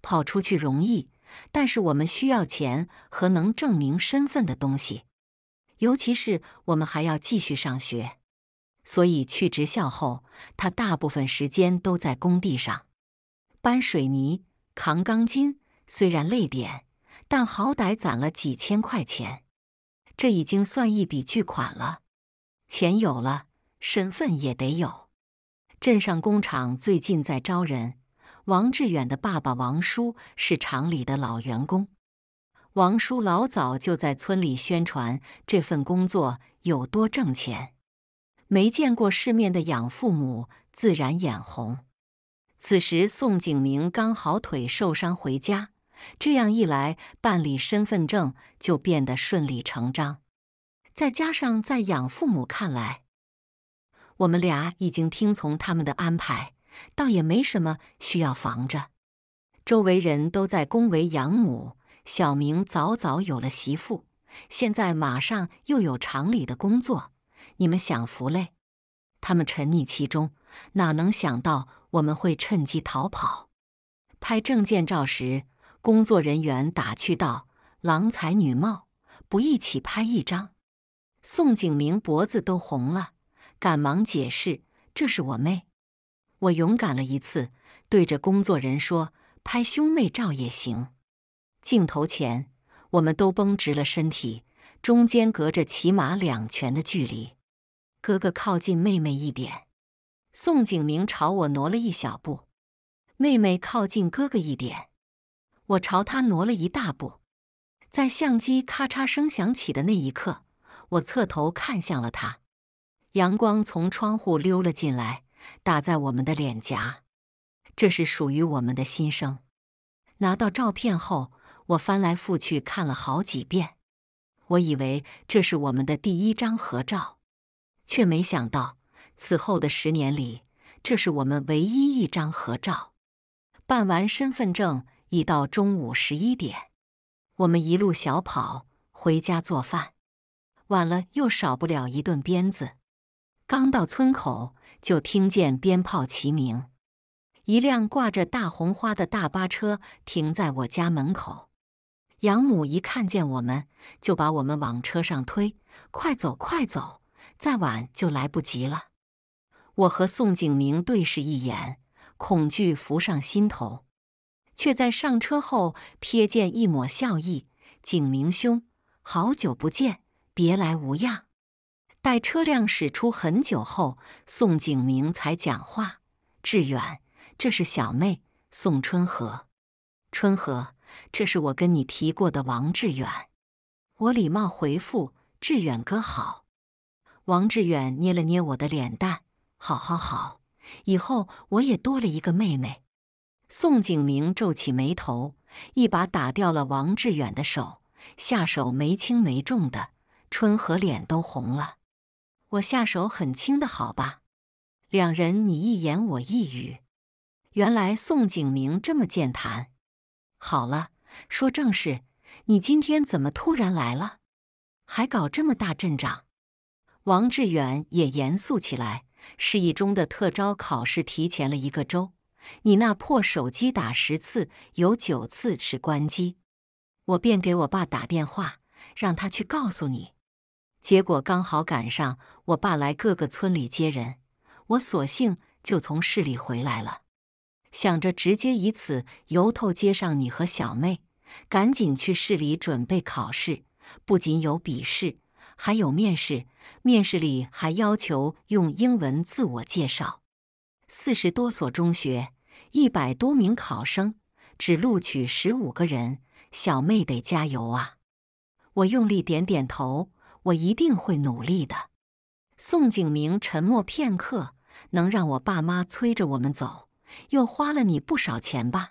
跑出去容易，但是我们需要钱和能证明身份的东西，尤其是我们还要继续上学。所以去职校后，他大部分时间都在工地上搬水泥、扛钢筋。虽然累点，但好歹攒了几千块钱，这已经算一笔巨款了。钱有了，身份也得有。镇上工厂最近在招人，王志远的爸爸王叔是厂里的老员工。王叔老早就在村里宣传这份工作有多挣钱。没见过世面的养父母自然眼红。此时宋景明刚好腿受伤回家，这样一来办理身份证就变得顺理成章。再加上在养父母看来，我们俩已经听从他们的安排，倒也没什么需要防着。周围人都在恭维养母，小明早早有了媳妇，现在马上又有厂里的工作。你们享福嘞，他们沉溺其中，哪能想到我们会趁机逃跑？拍证件照时，工作人员打趣道：“郎才女貌，不一起拍一张？”宋景明脖子都红了，赶忙解释：“这是我妹。”我勇敢了一次，对着工作人员说：“拍兄妹照也行。”镜头前，我们都绷直了身体，中间隔着起码两拳的距离。哥哥靠近妹妹一点，宋景明朝我挪了一小步；妹妹靠近哥哥一点，我朝他挪了一大步。在相机咔嚓声响起的那一刻，我侧头看向了他。阳光从窗户溜了进来，打在我们的脸颊。这是属于我们的心声。拿到照片后，我翻来覆去看了好几遍。我以为这是我们的第一张合照。却没想到，此后的十年里，这是我们唯一一张合照。办完身份证已到中午十一点，我们一路小跑回家做饭，晚了又少不了一顿鞭子。刚到村口，就听见鞭炮齐鸣，一辆挂着大红花的大巴车停在我家门口。养母一看见我们，就把我们往车上推：“快走，快走！”再晚就来不及了。我和宋景明对视一眼，恐惧浮上心头，却在上车后瞥见一抹笑意。景明兄，好久不见，别来无恙。待车辆驶出很久后，宋景明才讲话：“志远，这是小妹宋春和。春和，这是我跟你提过的王志远。”我礼貌回复：“志远哥好。”王志远捏了捏我的脸蛋，好好好，以后我也多了一个妹妹。宋景明皱起眉头，一把打掉了王志远的手，下手没轻没重的，春和脸都红了。我下手很轻的，好吧。两人你一言我一语，原来宋景明这么健谈。好了，说正事，你今天怎么突然来了，还搞这么大阵仗？王志远也严肃起来，市一中的特招考试提前了一个周。你那破手机打十次，有九次是关机。我便给我爸打电话，让他去告诉你。结果刚好赶上我爸来各个村里接人，我索性就从市里回来了，想着直接以此由头接上你和小妹，赶紧去市里准备考试，不仅有笔试。还有面试，面试里还要求用英文自我介绍。四十多所中学，一百多名考生，只录取十五个人。小妹得加油啊！我用力点点头，我一定会努力的。宋景明沉默片刻，能让我爸妈催着我们走，又花了你不少钱吧？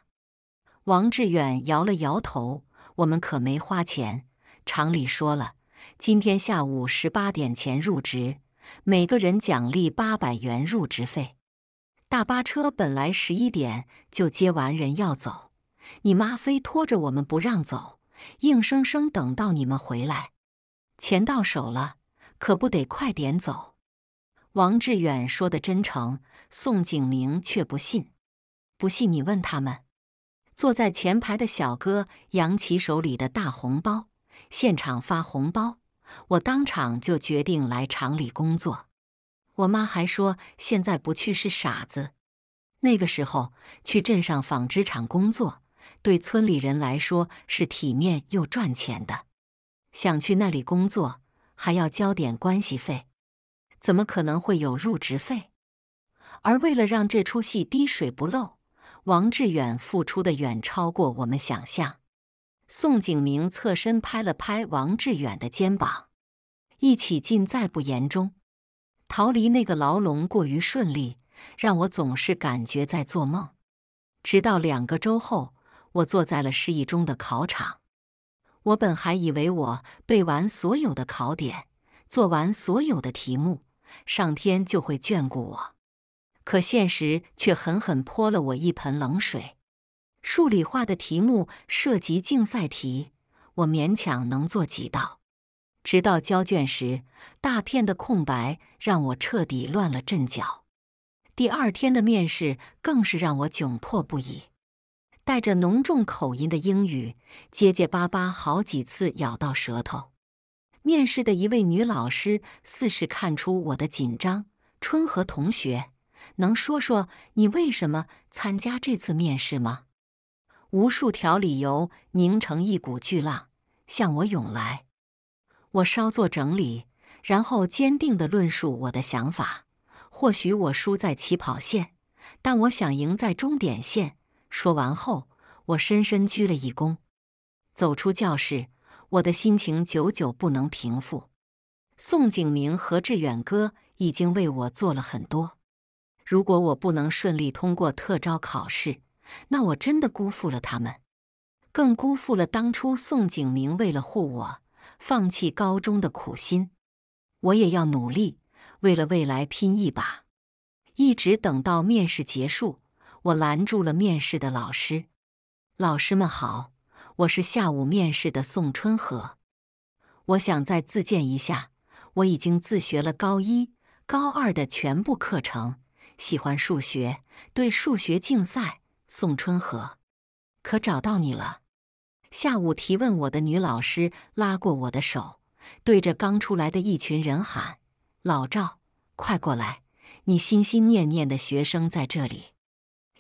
王志远摇了摇头，我们可没花钱。厂里说了。今天下午十八点前入职，每个人奖励八百元入职费。大巴车本来十一点就接完人要走，你妈非拖着我们不让走，硬生生等到你们回来。钱到手了，可不得快点走。王志远说的真诚，宋景明却不信。不信你问他们。坐在前排的小哥扬起手里的大红包，现场发红包。我当场就决定来厂里工作。我妈还说，现在不去是傻子。那个时候去镇上纺织厂工作，对村里人来说是体面又赚钱的。想去那里工作，还要交点关系费，怎么可能会有入职费？而为了让这出戏滴水不漏，王志远付出的远超过我们想象。宋景明侧身拍了拍王志远的肩膀，一起尽在不言中。逃离那个牢笼过于顺利，让我总是感觉在做梦。直到两个周后，我坐在了市一中的考场。我本还以为我背完所有的考点，做完所有的题目，上天就会眷顾我。可现实却狠狠泼了我一盆冷水。数理化的题目涉及竞赛题，我勉强能做几道。直到交卷时，大片的空白让我彻底乱了阵脚。第二天的面试更是让我窘迫不已，带着浓重口音的英语，结结巴巴，好几次咬到舌头。面试的一位女老师似是看出我的紧张：“春和同学，能说说你为什么参加这次面试吗？”无数条理由凝成一股巨浪，向我涌来。我稍作整理，然后坚定地论述我的想法。或许我输在起跑线，但我想赢在终点线。说完后，我深深鞠了一躬，走出教室。我的心情久久不能平复。宋景明和志远哥已经为我做了很多。如果我不能顺利通过特招考试，那我真的辜负了他们，更辜负了当初宋景明为了护我放弃高中的苦心。我也要努力，为了未来拼一把。一直等到面试结束，我拦住了面试的老师。老师们好，我是下午面试的宋春和。我想再自荐一下，我已经自学了高一、高二的全部课程，喜欢数学，对数学竞赛。宋春和，可找到你了！下午提问我的女老师拉过我的手，对着刚出来的一群人喊：“老赵，快过来，你心心念念的学生在这里。”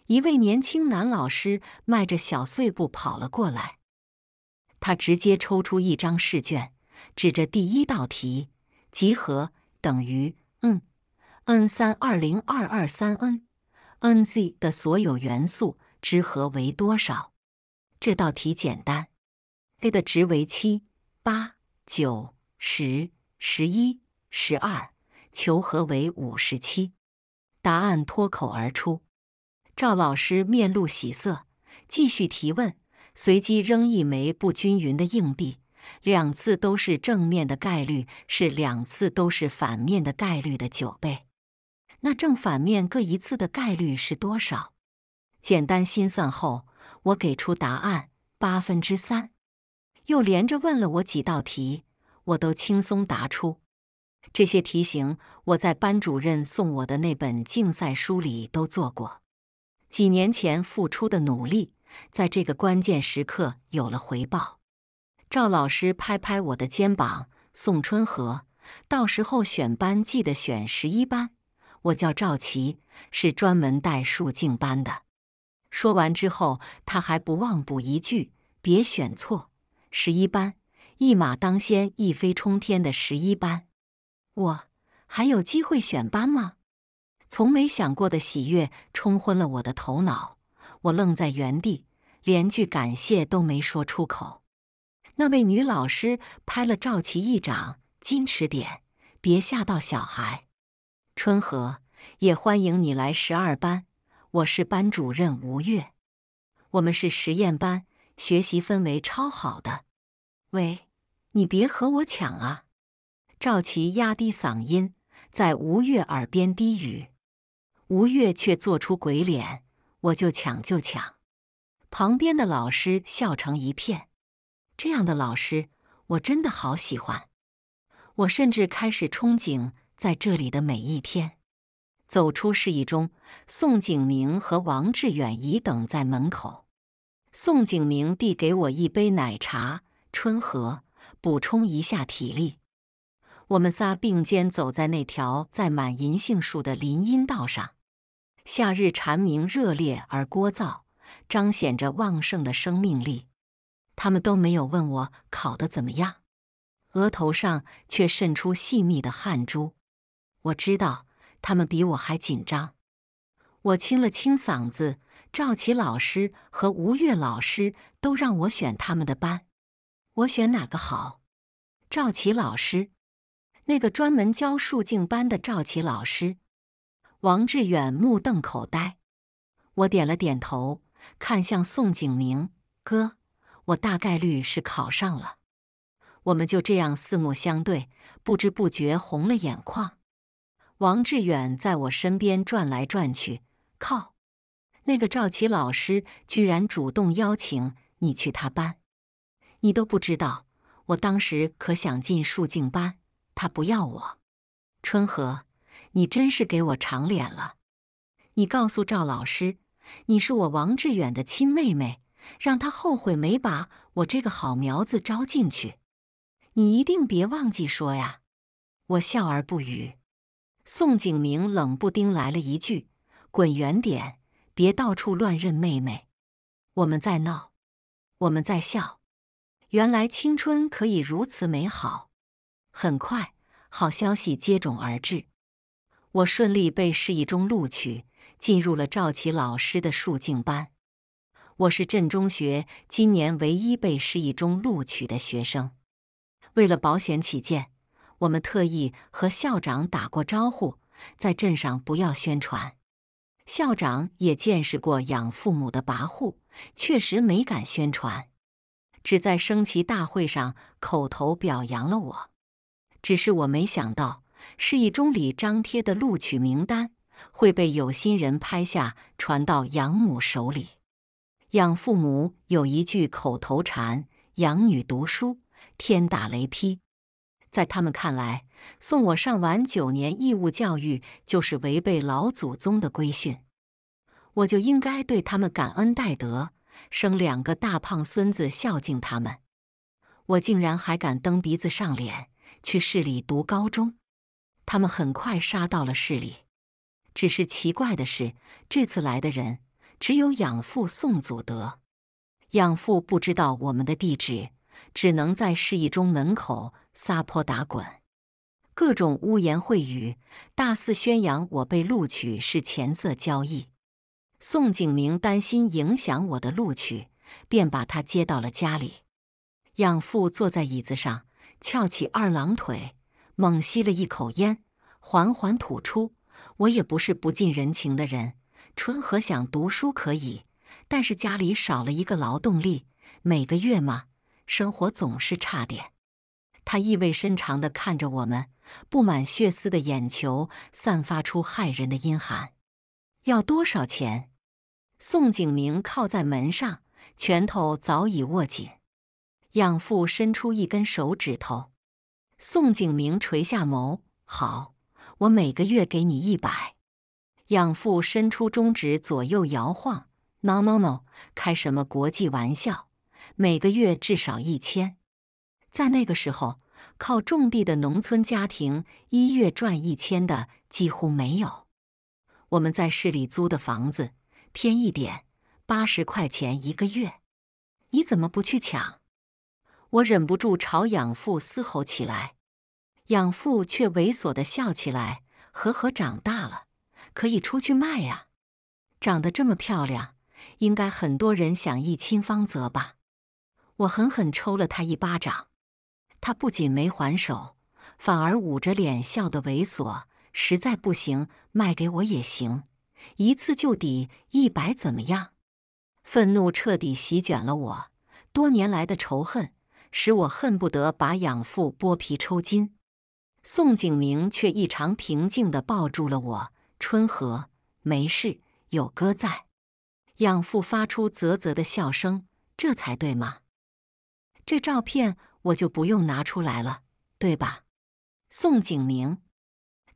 一位年轻男老师迈着小碎步跑了过来，他直接抽出一张试卷，指着第一道题：“集合等于嗯 n 三二零二二三 n n z 的所有元素。”之和为多少？这道题简单，a 的值为七、八、九、十、十一、十二，求和为五十七。答案脱口而出。赵老师面露喜色，继续提问：随机扔一枚不均匀的硬币，两次都是正面的概率是两次都是反面的概率的九倍，那正反面各一次的概率是多少？简单心算后，我给出答案八分之三，又连着问了我几道题，我都轻松答出。这些题型我在班主任送我的那本竞赛书里都做过。几年前付出的努力，在这个关键时刻有了回报。赵老师拍拍我的肩膀：“宋春和，到时候选班记得选十一班。我叫赵琪，是专门带数竞班的。”说完之后，他还不忘补一句：“别选错，十一班，一马当先，一飞冲天的十一班。”我还有机会选班吗？从没想过的喜悦冲昏了我的头脑，我愣在原地，连句感谢都没说出口。那位女老师拍了赵琪一掌：“矜持点，别吓到小孩。”春和也欢迎你来十二班。我是班主任吴越，我们是实验班，学习氛围超好的。喂，你别和我抢啊！赵琪压低嗓音在吴越耳边低语，吴越却做出鬼脸。我就抢就抢！旁边的老师笑成一片。这样的老师，我真的好喜欢。我甚至开始憧憬在这里的每一天。走出市一中，宋景明和王志远已等在门口。宋景明递给我一杯奶茶，春和补充一下体力。我们仨并肩走在那条栽满银杏树的林荫道上，夏日蝉鸣热烈而聒噪，彰显着旺盛的生命力。他们都没有问我考得怎么样，额头上却渗出细密的汗珠。我知道。他们比我还紧张。我清了清嗓子，赵琦老师和吴越老师都让我选他们的班，我选哪个好？赵琦老师，那个专门教数镜班的赵琦老师。王志远目瞪口呆，我点了点头，看向宋景明哥，我大概率是考上了。我们就这样四目相对，不知不觉红了眼眶。王志远在我身边转来转去，靠！那个赵琦老师居然主动邀请你去他班，你都不知道，我当时可想进树静班，他不要我。春和，你真是给我长脸了！你告诉赵老师，你是我王志远的亲妹妹，让他后悔没把我这个好苗子招进去。你一定别忘记说呀！我笑而不语。宋景明冷不丁来了一句：“滚远点，别到处乱认妹妹。”我们在闹，我们在笑。原来青春可以如此美好。很快，好消息接踵而至。我顺利被市一中录取，进入了赵琦老师的数竞班。我是镇中学今年唯一被市一中录取的学生。为了保险起见。我们特意和校长打过招呼，在镇上不要宣传。校长也见识过养父母的跋扈，确实没敢宣传，只在升旗大会上口头表扬了我。只是我没想到，市一中里张贴的录取名单会被有心人拍下传到养母手里。养父母有一句口头禅：“养女读书，天打雷劈。”在他们看来，送我上完九年义务教育就是违背老祖宗的规训，我就应该对他们感恩戴德，生两个大胖孙子孝敬他们。我竟然还敢蹬鼻子上脸去市里读高中，他们很快杀到了市里。只是奇怪的是，这次来的人只有养父宋祖德。养父不知道我们的地址，只能在市一中门口。撒泼打滚，各种污言秽语，大肆宣扬我被录取是钱色交易。宋景明担心影响我的录取，便把他接到了家里。养父坐在椅子上，翘起二郎腿，猛吸了一口烟，缓缓吐出。我也不是不近人情的人，春和想读书可以，但是家里少了一个劳动力，每个月嘛，生活总是差点。他意味深长的看着我们，布满血丝的眼球散发出骇人的阴寒。要多少钱？宋景明靠在门上，拳头早已握紧。养父伸出一根手指头，宋景明垂下眸。好，我每个月给你一百。养父伸出中指左右摇晃，no no no，开什么国际玩笑？每个月至少一千。在那个时候，靠种地的农村家庭一月赚一千的几乎没有。我们在市里租的房子偏一点，八十块钱一个月。你怎么不去抢？我忍不住朝养父嘶吼起来，养父却猥琐的笑起来：“呵呵，长大了，可以出去卖呀。长得这么漂亮，应该很多人想一亲芳泽吧？”我狠狠抽了他一巴掌。他不仅没还手，反而捂着脸笑得猥琐。实在不行，卖给我也行，一次就抵一百，怎么样？愤怒彻底席卷了我，多年来的仇恨使我恨不得把养父剥皮抽筋。宋景明却异常平静的抱住了我：“春和，没事，有哥在。”养父发出啧啧的笑声：“这才对嘛，这照片。”我就不用拿出来了，对吧？宋景明，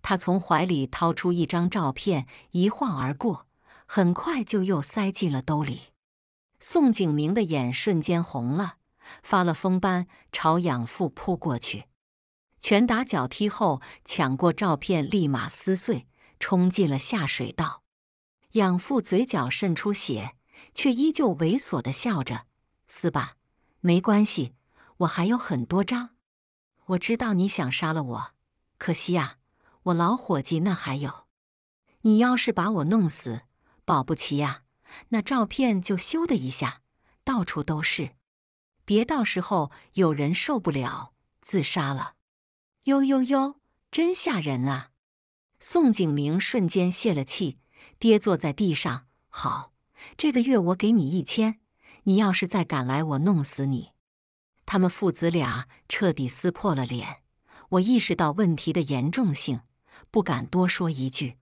他从怀里掏出一张照片，一晃而过，很快就又塞进了兜里。宋景明的眼瞬间红了，发了疯般朝养父扑过去，拳打脚踢后抢过照片，立马撕碎，冲进了下水道。养父嘴角渗出血，却依旧猥琐的笑着：“撕吧，没关系。”我还有很多张，我知道你想杀了我，可惜啊，我老伙计那还有。你要是把我弄死，保不齐呀，那照片就咻的一下到处都是，别到时候有人受不了自杀了。哟哟哟，真吓人啊！宋景明瞬间泄了气，跌坐在地上。好，这个月我给你一千，你要是再敢来，我弄死你。他们父子俩彻底撕破了脸，我意识到问题的严重性，不敢多说一句。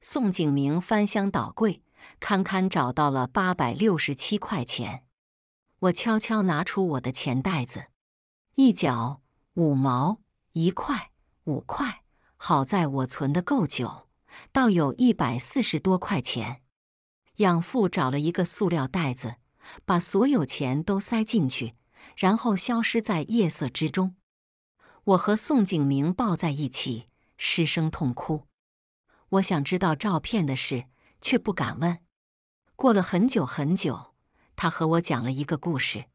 宋景明翻箱倒柜，堪堪找到了八百六十七块钱。我悄悄拿出我的钱袋子，一角、五毛、一块、五块，好在我存的够久，倒有一百四十多块钱。养父找了一个塑料袋子，把所有钱都塞进去。然后消失在夜色之中。我和宋景明抱在一起，失声痛哭。我想知道照片的事，却不敢问。过了很久很久，他和我讲了一个故事，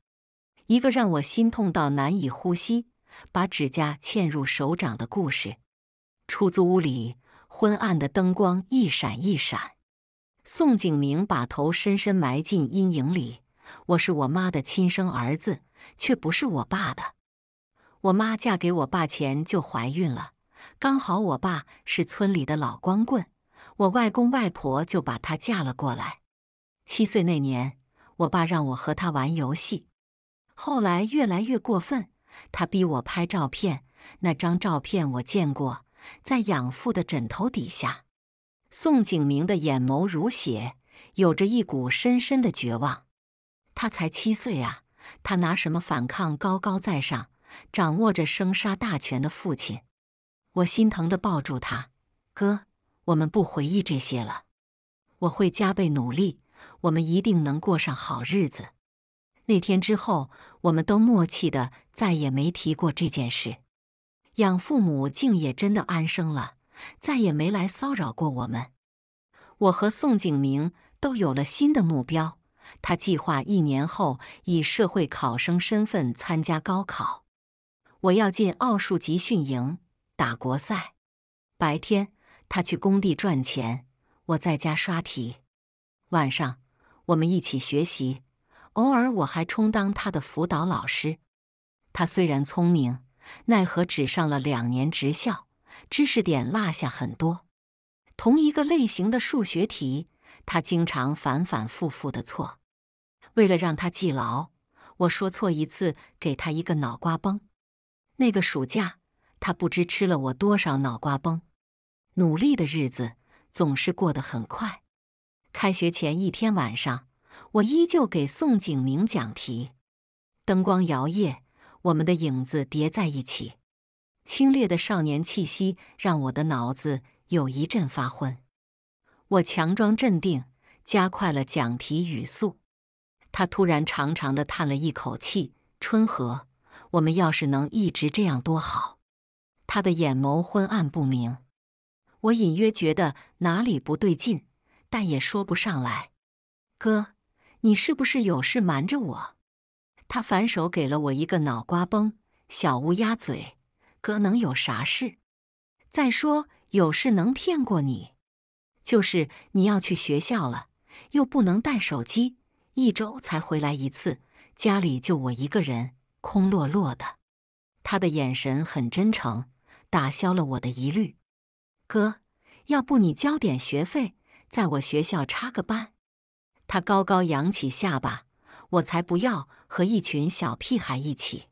一个让我心痛到难以呼吸、把指甲嵌入手掌的故事。出租屋里昏暗的灯光一闪一闪，宋景明把头深深埋进阴影里。我是我妈的亲生儿子。却不是我爸的。我妈嫁给我爸前就怀孕了，刚好我爸是村里的老光棍，我外公外婆就把他嫁了过来。七岁那年，我爸让我和他玩游戏，后来越来越过分，他逼我拍照片。那张照片我见过，在养父的枕头底下。宋景明的眼眸如血，有着一股深深的绝望。他才七岁啊。他拿什么反抗高高在上、掌握着生杀大权的父亲？我心疼地抱住他，哥，我们不回忆这些了。我会加倍努力，我们一定能过上好日子。那天之后，我们都默契地再也没提过这件事。养父母竟也真的安生了，再也没来骚扰过我们。我和宋景明都有了新的目标。他计划一年后以社会考生身份参加高考。我要进奥数集训营打国赛。白天他去工地赚钱，我在家刷题。晚上我们一起学习，偶尔我还充当他的辅导老师。他虽然聪明，奈何只上了两年职校，知识点落下很多。同一个类型的数学题，他经常反反复复的错。为了让他记牢，我说错一次给他一个脑瓜崩。那个暑假，他不知吃了我多少脑瓜崩。努力的日子总是过得很快。开学前一天晚上，我依旧给宋景明讲题，灯光摇曳，我们的影子叠在一起，清冽的少年气息让我的脑子有一阵发昏。我强装镇定，加快了讲题语速。他突然长长的叹了一口气：“春和，我们要是能一直这样多好。”他的眼眸昏暗不明，我隐约觉得哪里不对劲，但也说不上来。哥，你是不是有事瞒着我？他反手给了我一个脑瓜崩，小乌鸦嘴。哥能有啥事？再说有事能骗过你？就是你要去学校了，又不能带手机。一周才回来一次，家里就我一个人，空落落的。他的眼神很真诚，打消了我的疑虑。哥，要不你交点学费，在我学校插个班？他高高扬起下巴，我才不要和一群小屁孩一起。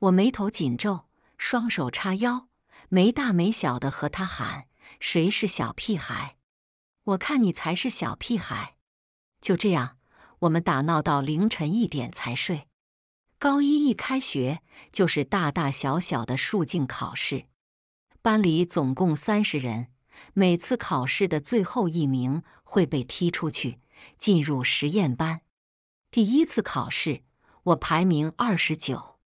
我眉头紧皱，双手叉腰，没大没小的和他喊：“谁是小屁孩？我看你才是小屁孩！”就这样。我们打闹到凌晨一点才睡。高一一开学就是大大小小的数竞考试，班里总共三十人，每次考试的最后一名会被踢出去，进入实验班。第一次考试，我排名二十九，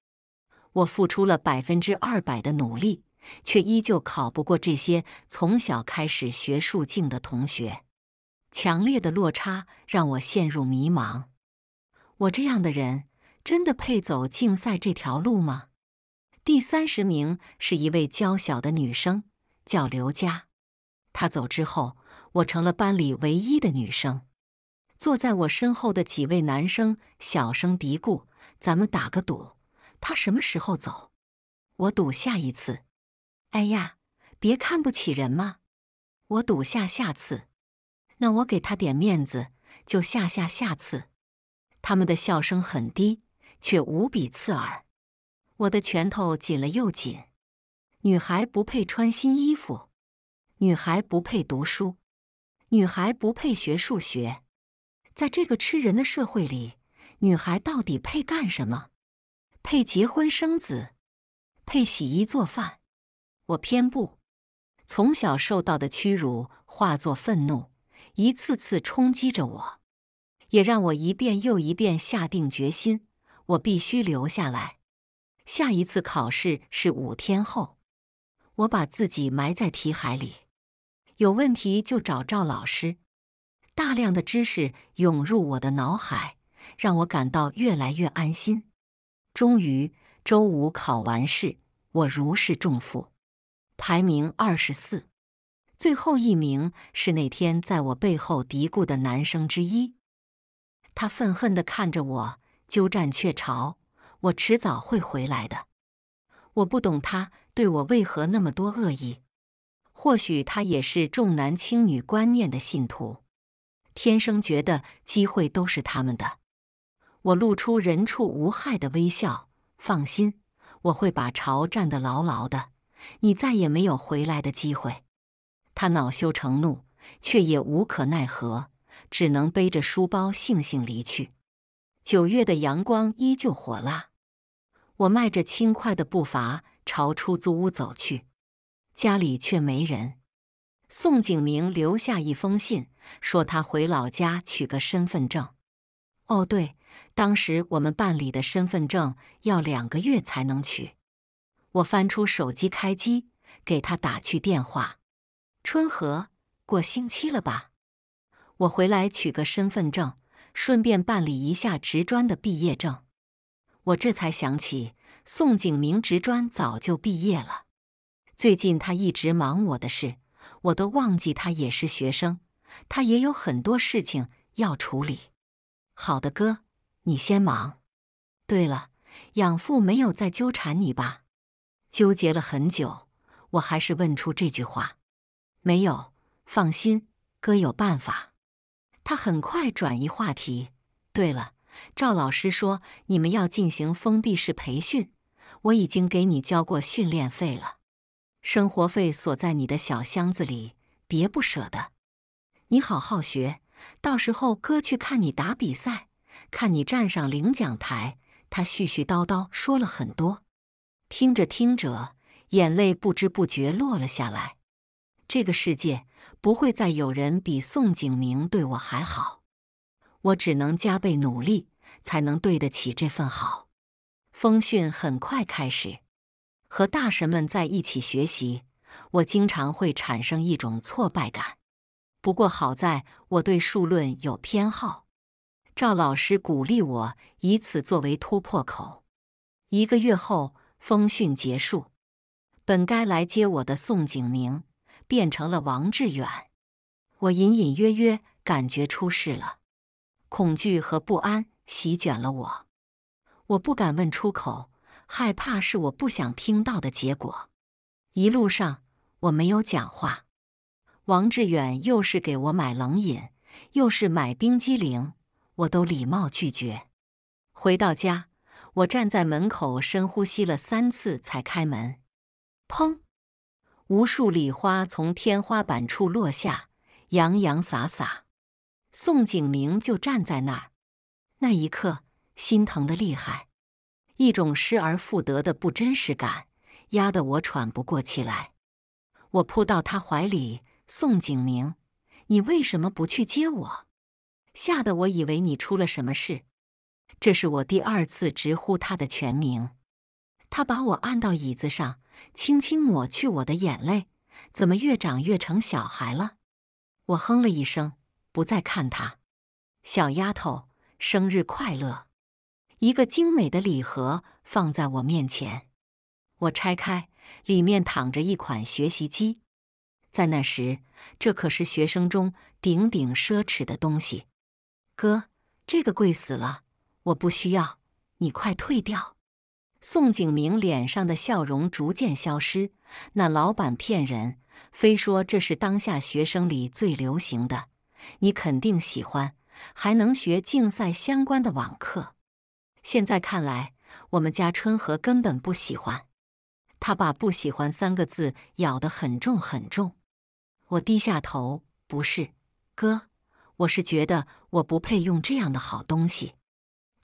我付出了百分之二百的努力，却依旧考不过这些从小开始学数竞的同学。强烈的落差让我陷入迷茫。我这样的人真的配走竞赛这条路吗？第三十名是一位娇小的女生，叫刘佳。她走之后，我成了班里唯一的女生。坐在我身后的几位男生小声嘀咕：“咱们打个赌，她什么时候走？我赌下一次。”“哎呀，别看不起人嘛！”“我赌下下次。”那我给他点面子，就下下下次。他们的笑声很低，却无比刺耳。我的拳头紧了又紧。女孩不配穿新衣服，女孩不配读书，女孩不配学数学。在这个吃人的社会里，女孩到底配干什么？配结婚生子？配洗衣做饭？我偏不。从小受到的屈辱化作愤怒。一次次冲击着我，也让我一遍又一遍下定决心：我必须留下来。下一次考试是五天后，我把自己埋在题海里，有问题就找赵老师。大量的知识涌入我的脑海，让我感到越来越安心。终于，周五考完试，我如释重负，排名二十四。最后一名是那天在我背后嘀咕的男生之一，他愤恨的看着我，鸠占鹊巢，我迟早会回来的。我不懂他对我为何那么多恶意，或许他也是重男轻女观念的信徒，天生觉得机会都是他们的。我露出人畜无害的微笑，放心，我会把巢占得牢牢的，你再也没有回来的机会。他恼羞成怒，却也无可奈何，只能背着书包悻悻离去。九月的阳光依旧火辣，我迈着轻快的步伐朝出租屋走去，家里却没人。宋景明留下一封信，说他回老家取个身份证。哦，对，当时我们办理的身份证要两个月才能取。我翻出手机，开机给他打去电话。春和过星期了吧？我回来取个身份证，顺便办理一下职专的毕业证。我这才想起，宋景明职专早就毕业了。最近他一直忙我的事，我都忘记他也是学生，他也有很多事情要处理。好的，哥，你先忙。对了，养父没有再纠缠你吧？纠结了很久，我还是问出这句话。没有，放心，哥有办法。他很快转移话题。对了，赵老师说你们要进行封闭式培训，我已经给你交过训练费了，生活费锁在你的小箱子里，别不舍得。你好好学，到时候哥去看你打比赛，看你站上领奖台。他絮絮叨叨说了很多，听着听着，眼泪不知不觉落了下来。这个世界不会再有人比宋景明对我还好，我只能加倍努力，才能对得起这份好。风训很快开始，和大神们在一起学习，我经常会产生一种挫败感。不过好在我对数论有偏好，赵老师鼓励我以此作为突破口。一个月后，风训结束，本该来接我的宋景明。变成了王志远，我隐隐约约感觉出事了，恐惧和不安席卷了我。我不敢问出口，害怕是我不想听到的结果。一路上我没有讲话，王志远又是给我买冷饮，又是买冰激凌，我都礼貌拒绝。回到家，我站在门口深呼吸了三次才开门，砰。无数礼花从天花板处落下，洋洋洒洒。宋景明就站在那儿，那一刻心疼的厉害，一种失而复得的不真实感压得我喘不过气来。我扑到他怀里：“宋景明，你为什么不去接我？吓得我以为你出了什么事。”这是我第二次直呼他的全名。他把我按到椅子上，轻轻抹去我的眼泪。怎么越长越成小孩了？我哼了一声，不再看他。小丫头，生日快乐！一个精美的礼盒放在我面前，我拆开，里面躺着一款学习机。在那时，这可是学生中顶顶奢侈的东西。哥，这个贵死了，我不需要，你快退掉。宋景明脸上的笑容逐渐消失。那老板骗人，非说这是当下学生里最流行的，你肯定喜欢，还能学竞赛相关的网课。现在看来，我们家春和根本不喜欢。他把“不喜欢”三个字咬得很重很重。我低下头，不是，哥，我是觉得我不配用这样的好东西。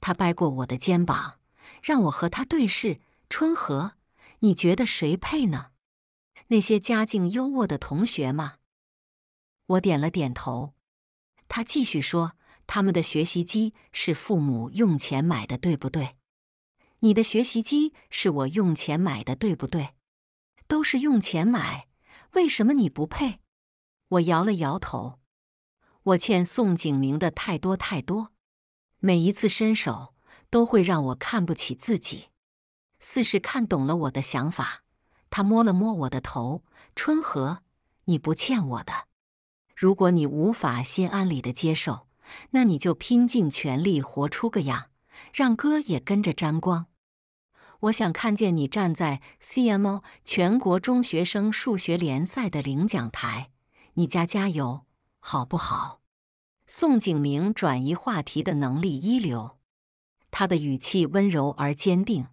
他掰过我的肩膀。让我和他对视，春和，你觉得谁配呢？那些家境优渥的同学吗？我点了点头。他继续说：“他们的学习机是父母用钱买的，对不对？你的学习机是我用钱买的，对不对？都是用钱买，为什么你不配？”我摇了摇头。我欠宋景明的太多太多，每一次伸手。都会让我看不起自己，似是看懂了我的想法。他摸了摸我的头：“春和，你不欠我的。如果你无法心安理得接受，那你就拼尽全力活出个样，让哥也跟着沾光。我想看见你站在 CMO 全国中学生数学联赛的领奖台，你家加油，好不好？”宋景明转移话题的能力一流。他的语气温柔而坚定，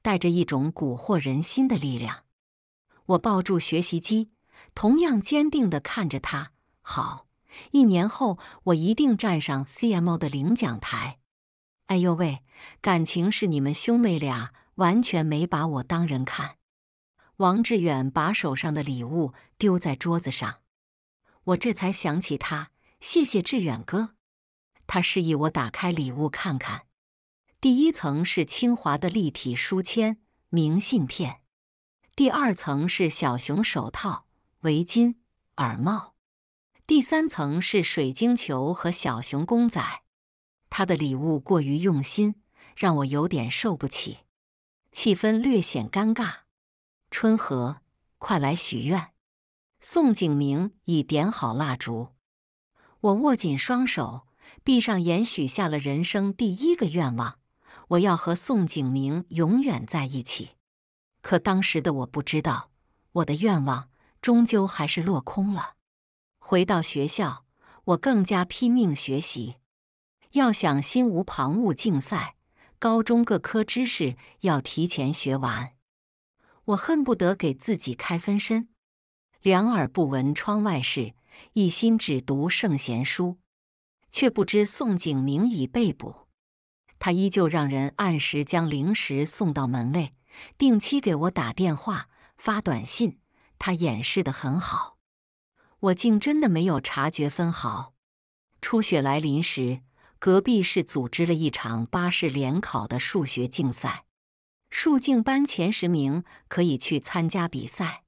带着一种蛊惑人心的力量。我抱住学习机，同样坚定的看着他。好，一年后我一定站上 C M O 的领奖台。哎呦喂，感情是你们兄妹俩完全没把我当人看。王志远把手上的礼物丢在桌子上，我这才想起他。谢谢志远哥。他示意我打开礼物看看。第一层是清华的立体书签明信片，第二层是小熊手套、围巾、耳帽，第三层是水晶球和小熊公仔。他的礼物过于用心，让我有点受不起，气氛略显尴尬。春和，快来许愿！宋景明已点好蜡烛，我握紧双手，闭上眼，许下了人生第一个愿望。我要和宋景明永远在一起，可当时的我不知道，我的愿望终究还是落空了。回到学校，我更加拼命学习，要想心无旁骛竞赛，高中各科知识要提前学完。我恨不得给自己开分身，两耳不闻窗外事，一心只读圣贤书，却不知宋景明已被捕。他依旧让人按时将零食送到门卫，定期给我打电话发短信。他掩饰得很好，我竟真的没有察觉分毫。初雪来临时，隔壁市组织了一场八市联考的数学竞赛，数竞班前十名可以去参加比赛。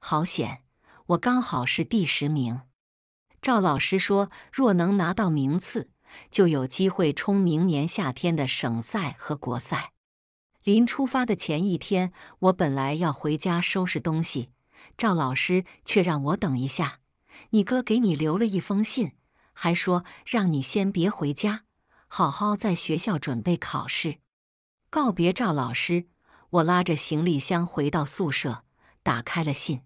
好险，我刚好是第十名。赵老师说，若能拿到名次。就有机会冲明年夏天的省赛和国赛。临出发的前一天，我本来要回家收拾东西，赵老师却让我等一下。你哥给你留了一封信，还说让你先别回家，好好在学校准备考试。告别赵老师，我拉着行李箱回到宿舍，打开了信。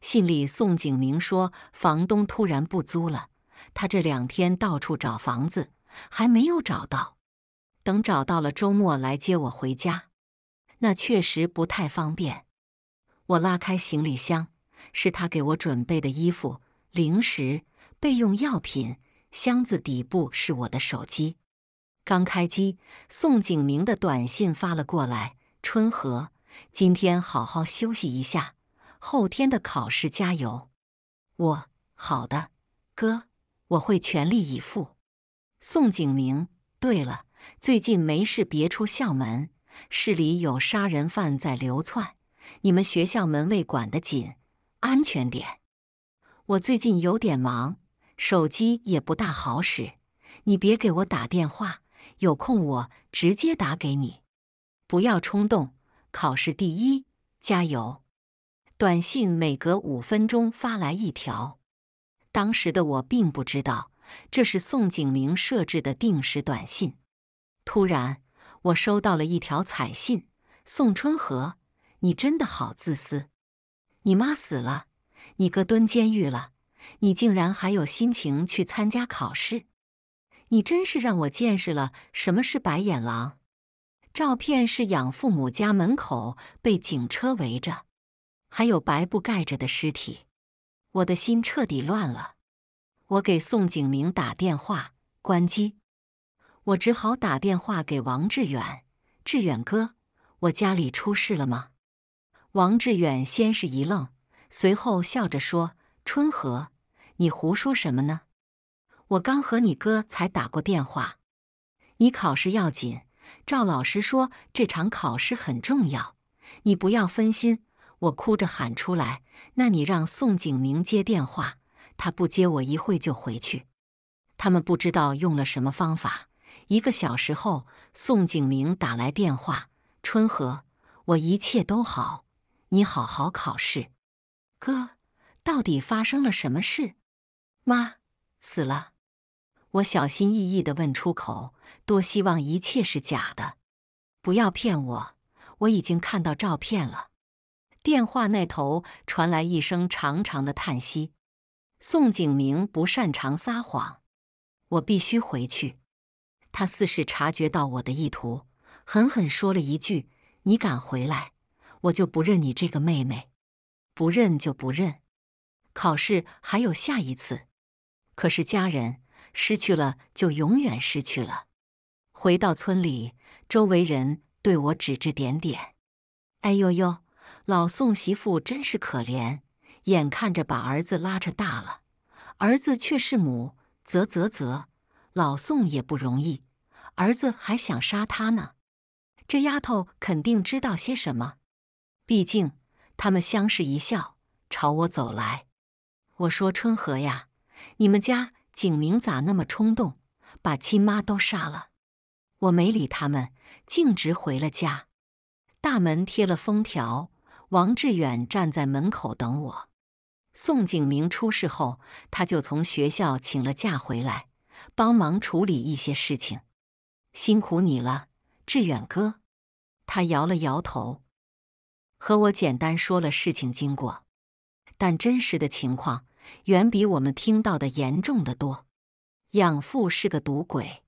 信里宋景明说，房东突然不租了。他这两天到处找房子，还没有找到。等找到了，周末来接我回家，那确实不太方便。我拉开行李箱，是他给我准备的衣服、零食、备用药品。箱子底部是我的手机。刚开机，宋景明的短信发了过来：“春和，今天好好休息一下，后天的考试加油。”我：“好的，哥。”我会全力以赴，宋景明。对了，最近没事别出校门，市里有杀人犯在流窜，你们学校门卫管得紧，安全点。我最近有点忙，手机也不大好使，你别给我打电话，有空我直接打给你。不要冲动，考试第一，加油！短信每隔五分钟发来一条。当时的我并不知道，这是宋景明设置的定时短信。突然，我收到了一条彩信：“宋春和，你真的好自私！你妈死了，你哥蹲监狱了，你竟然还有心情去参加考试！你真是让我见识了什么是白眼狼！”照片是养父母家门口被警车围着，还有白布盖着的尸体。我的心彻底乱了，我给宋景明打电话，关机。我只好打电话给王志远，志远哥，我家里出事了吗？王志远先是一愣，随后笑着说：“春和，你胡说什么呢？我刚和你哥才打过电话，你考试要紧。赵老师说这场考试很重要，你不要分心。”我哭着喊出来：“那你让宋景明接电话，他不接，我一会就回去。”他们不知道用了什么方法。一个小时后，宋景明打来电话：“春和，我一切都好，你好好考试。”哥，到底发生了什么事？妈死了。我小心翼翼的问出口：“多希望一切是假的，不要骗我。我已经看到照片了。”电话那头传来一声长长的叹息。宋景明不擅长撒谎，我必须回去。他似是察觉到我的意图，狠狠说了一句：“你敢回来，我就不认你这个妹妹。不认就不认，考试还有下一次。可是家人失去了，就永远失去了。”回到村里，周围人对我指指点点。“哎呦呦！”老宋媳妇真是可怜，眼看着把儿子拉扯大了，儿子却是母，啧啧啧，老宋也不容易，儿子还想杀他呢，这丫头肯定知道些什么，毕竟他们相视一笑，朝我走来。我说春和呀，你们家景明咋那么冲动，把亲妈都杀了？我没理他们，径直回了家，大门贴了封条。王志远站在门口等我。宋景明出事后，他就从学校请了假回来，帮忙处理一些事情。辛苦你了，志远哥。他摇了摇头，和我简单说了事情经过，但真实的情况远比我们听到的严重的多。养父是个赌鬼，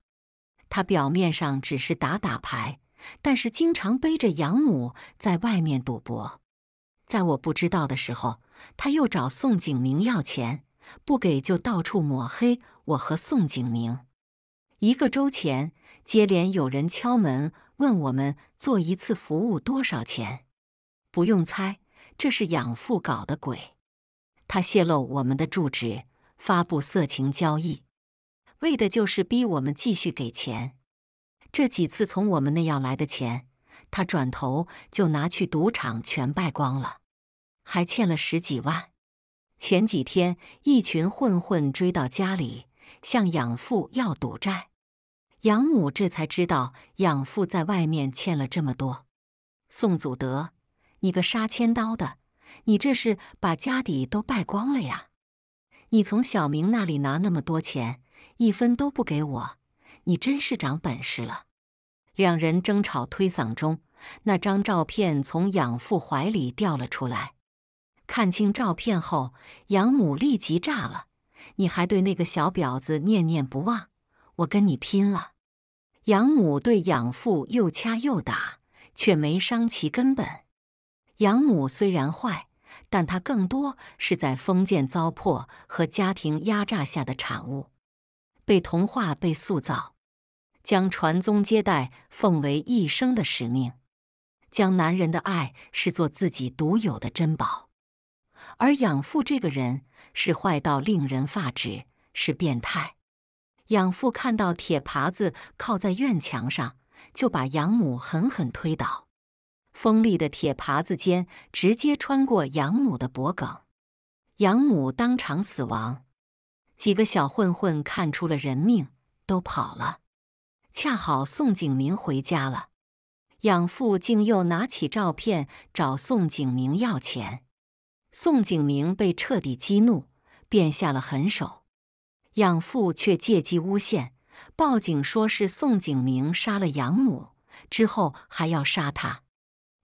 他表面上只是打打牌，但是经常背着养母在外面赌博。在我不知道的时候，他又找宋景明要钱，不给就到处抹黑我和宋景明。一个周前，接连有人敲门问我们做一次服务多少钱。不用猜，这是养父搞的鬼。他泄露我们的住址，发布色情交易，为的就是逼我们继续给钱。这几次从我们那要来的钱，他转头就拿去赌场全败光了。还欠了十几万。前几天，一群混混追到家里，向养父要赌债。养母这才知道养父在外面欠了这么多。宋祖德，你个杀千刀的，你这是把家底都败光了呀！你从小明那里拿那么多钱，一分都不给我，你真是长本事了。两人争吵推搡中，那张照片从养父怀里掉了出来。看清照片后，养母立即炸了：“你还对那个小婊子念念不忘？我跟你拼了！”养母对养父又掐又打，却没伤其根本。养母虽然坏，但她更多是在封建糟粕和家庭压榨下的产物，被同化、被塑造，将传宗接代奉为一生的使命，将男人的爱视作自己独有的珍宝。而养父这个人是坏到令人发指，是变态。养父看到铁耙子靠在院墙上，就把养母狠狠推倒，锋利的铁耙子尖直接穿过养母的脖颈，养母当场死亡。几个小混混看出了人命，都跑了。恰好宋景明回家了，养父竟又拿起照片找宋景明要钱。宋景明被彻底激怒，便下了狠手。养父却借机诬陷，报警说是宋景明杀了养母，之后还要杀他。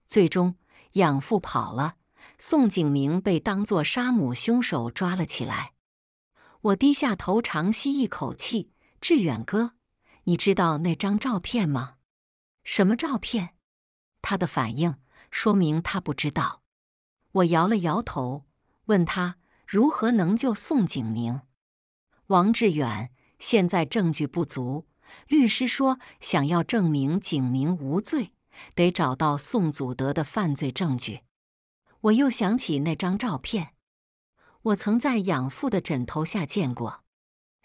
最终，养父跑了，宋景明被当作杀母凶手抓了起来。我低下头，长吸一口气。志远哥，你知道那张照片吗？什么照片？他的反应说明他不知道。我摇了摇头，问他如何能救宋景明。王志远现在证据不足，律师说想要证明景明无罪，得找到宋祖德的犯罪证据。我又想起那张照片，我曾在养父的枕头下见过。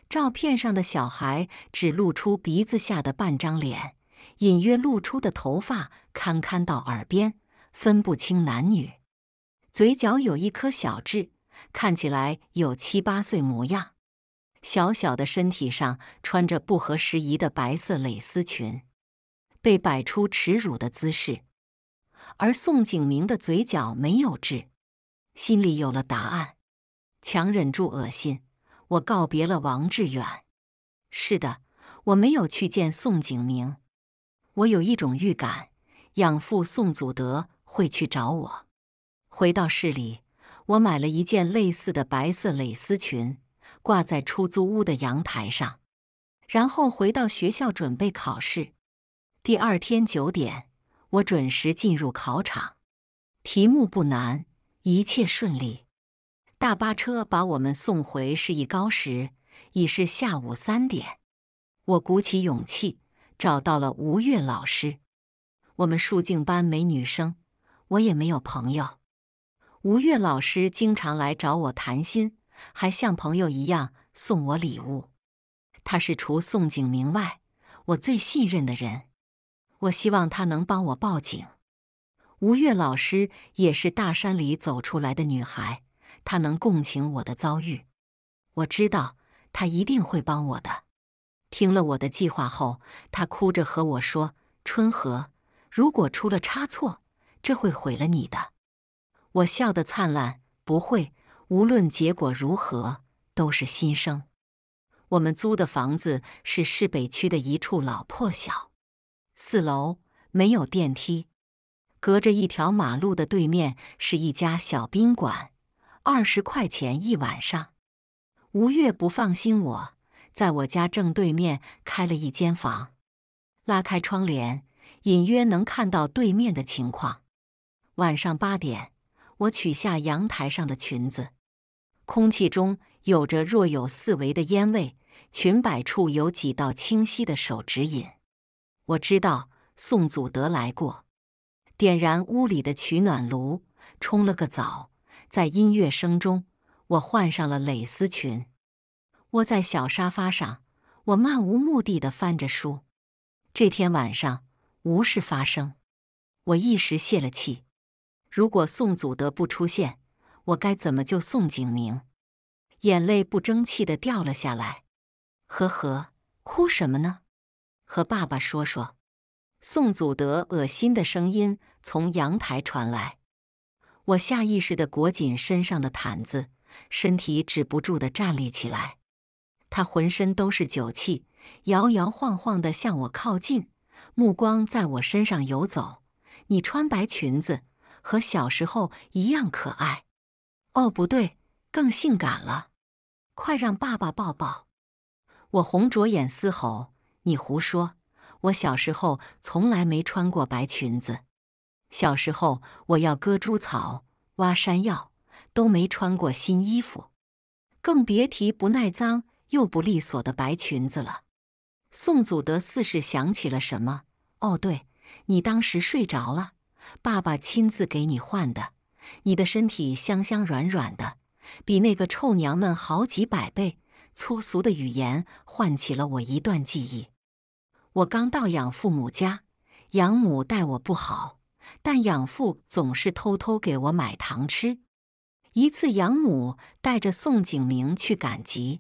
照片上的小孩只露出鼻子下的半张脸，隐约露出的头发堪堪到耳边，分不清男女。嘴角有一颗小痣，看起来有七八岁模样，小小的身体上穿着不合时宜的白色蕾丝裙，被摆出耻辱的姿势。而宋景明的嘴角没有痣，心里有了答案，强忍住恶心，我告别了王志远。是的，我没有去见宋景明，我有一种预感，养父宋祖德会去找我。回到市里，我买了一件类似的白色蕾丝裙，挂在出租屋的阳台上，然后回到学校准备考试。第二天九点，我准时进入考场，题目不难，一切顺利。大巴车把我们送回市一高时，已是下午三点。我鼓起勇气找到了吴越老师。我们数镜班没女生，我也没有朋友。吴越老师经常来找我谈心，还像朋友一样送我礼物。他是除宋景明外，我最信任的人。我希望他能帮我报警。吴越老师也是大山里走出来的女孩，她能共情我的遭遇。我知道她一定会帮我的。听了我的计划后，她哭着和我说：“春和，如果出了差错，这会毁了你的。”我笑得灿烂，不会，无论结果如何，都是新生。我们租的房子是市北区的一处老破小，四楼没有电梯，隔着一条马路的对面是一家小宾馆，二十块钱一晚上。吴越不放心我，在我家正对面开了一间房，拉开窗帘，隐约能看到对面的情况。晚上八点。我取下阳台上的裙子，空气中有着若有似无的烟味，裙摆处有几道清晰的手指引。我知道宋祖德来过，点燃屋里的取暖炉，冲了个澡，在音乐声中，我换上了蕾丝裙，窝在小沙发上，我漫无目的的翻着书。这天晚上无事发生，我一时泄了气。如果宋祖德不出现，我该怎么救宋景明？眼泪不争气的掉了下来。呵呵，哭什么呢？和爸爸说说。宋祖德恶心的声音从阳台传来，我下意识的裹紧身上的毯子，身体止不住的站立起来。他浑身都是酒气，摇摇晃晃的向我靠近，目光在我身上游走。你穿白裙子。和小时候一样可爱，哦，不对，更性感了。快让爸爸抱抱！我红着眼嘶吼：“你胡说！我小时候从来没穿过白裙子。小时候我要割猪草、挖山药，都没穿过新衣服，更别提不耐脏又不利索的白裙子了。”宋祖德似是想起了什么：“哦，对，你当时睡着了。”爸爸亲自给你换的，你的身体香香软软的，比那个臭娘们好几百倍。粗俗的语言唤起了我一段记忆。我刚到养父母家，养母待我不好，但养父总是偷偷给我买糖吃。一次，养母带着宋景明去赶集，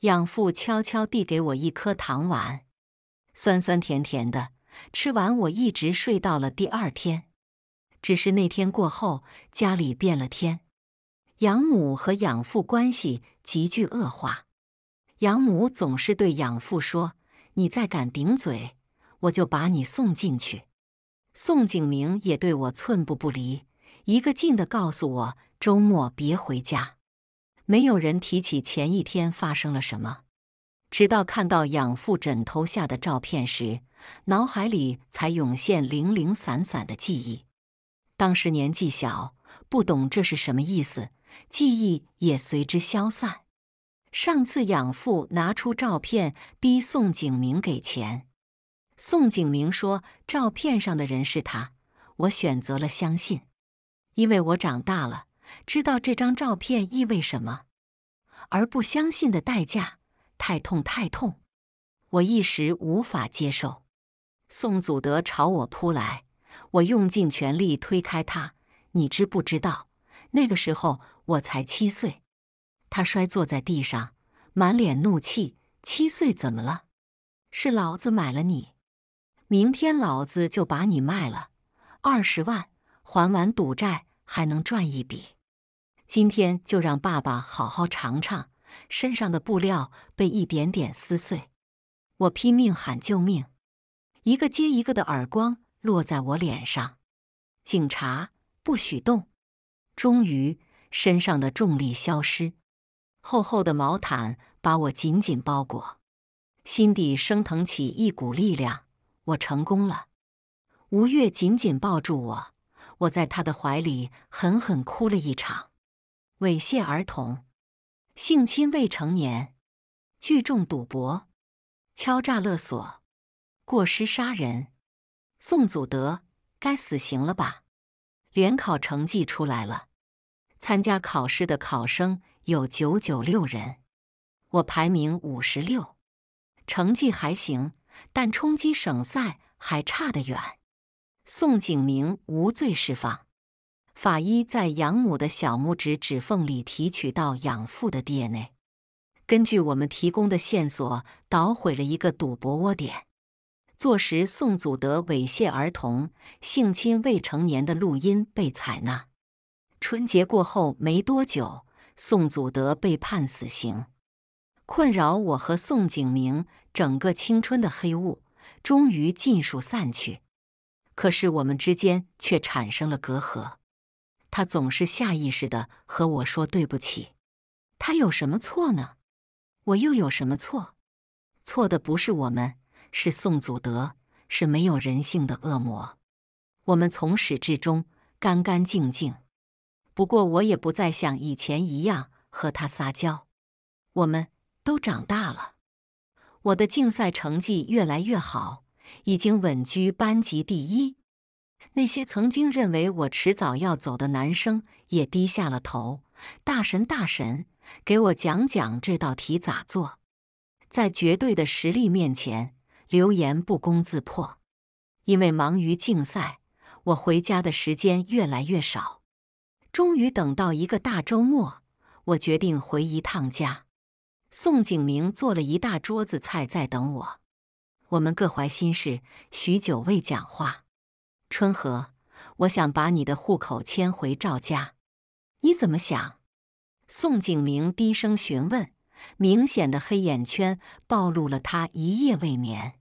养父悄悄递给我一颗糖丸，酸酸甜甜的。吃完，我一直睡到了第二天。只是那天过后，家里变了天，养母和养父关系急剧恶化。养母总是对养父说：“你再敢顶嘴，我就把你送进去。”宋景明也对我寸步不离，一个劲地告诉我：“周末别回家。”没有人提起前一天发生了什么。直到看到养父枕头下的照片时，脑海里才涌现零零散散的记忆。当时年纪小，不懂这是什么意思，记忆也随之消散。上次养父拿出照片逼宋景明给钱，宋景明说照片上的人是他，我选择了相信，因为我长大了，知道这张照片意味什么，而不相信的代价。太痛，太痛！我一时无法接受。宋祖德朝我扑来，我用尽全力推开他。你知不知道，那个时候我才七岁。他摔坐在地上，满脸怒气。七岁怎么了？是老子买了你，明天老子就把你卖了，二十万，还完赌债还能赚一笔。今天就让爸爸好好尝尝。身上的布料被一点点撕碎，我拼命喊救命，一个接一个的耳光落在我脸上。警察，不许动！终于，身上的重力消失，厚厚的毛毯把我紧紧包裹，心底升腾起一股力量，我成功了。吴越紧紧抱住我，我在他的怀里狠狠哭了一场。猥亵儿童！性侵未成年，聚众赌博，敲诈勒索，过失杀人，宋祖德该死刑了吧？联考成绩出来了，参加考试的考生有九九六人，我排名五十六，成绩还行，但冲击省赛还差得远。宋景明无罪释放。法医在养母的小拇指指缝里提取到养父的 DNA，根据我们提供的线索捣毁了一个赌博窝点，坐实宋祖德猥亵儿童、性侵未成年的录音被采纳。春节过后没多久，宋祖德被判死刑。困扰我和宋景明整个青春的黑雾终于尽数散去，可是我们之间却产生了隔阂。他总是下意识的和我说对不起，他有什么错呢？我又有什么错？错的不是我们，是宋祖德，是没有人性的恶魔。我们从始至终干干净净。不过我也不再像以前一样和他撒娇，我们都长大了。我的竞赛成绩越来越好，已经稳居班级第一。那些曾经认为我迟早要走的男生也低下了头。大神，大神，给我讲讲这道题咋做？在绝对的实力面前，流言不攻自破。因为忙于竞赛，我回家的时间越来越少。终于等到一个大周末，我决定回一趟家。宋景明做了一大桌子菜在等我。我们各怀心事，许久未讲话。春和，我想把你的户口迁回赵家，你怎么想？宋景明低声询问，明显的黑眼圈暴露了他一夜未眠。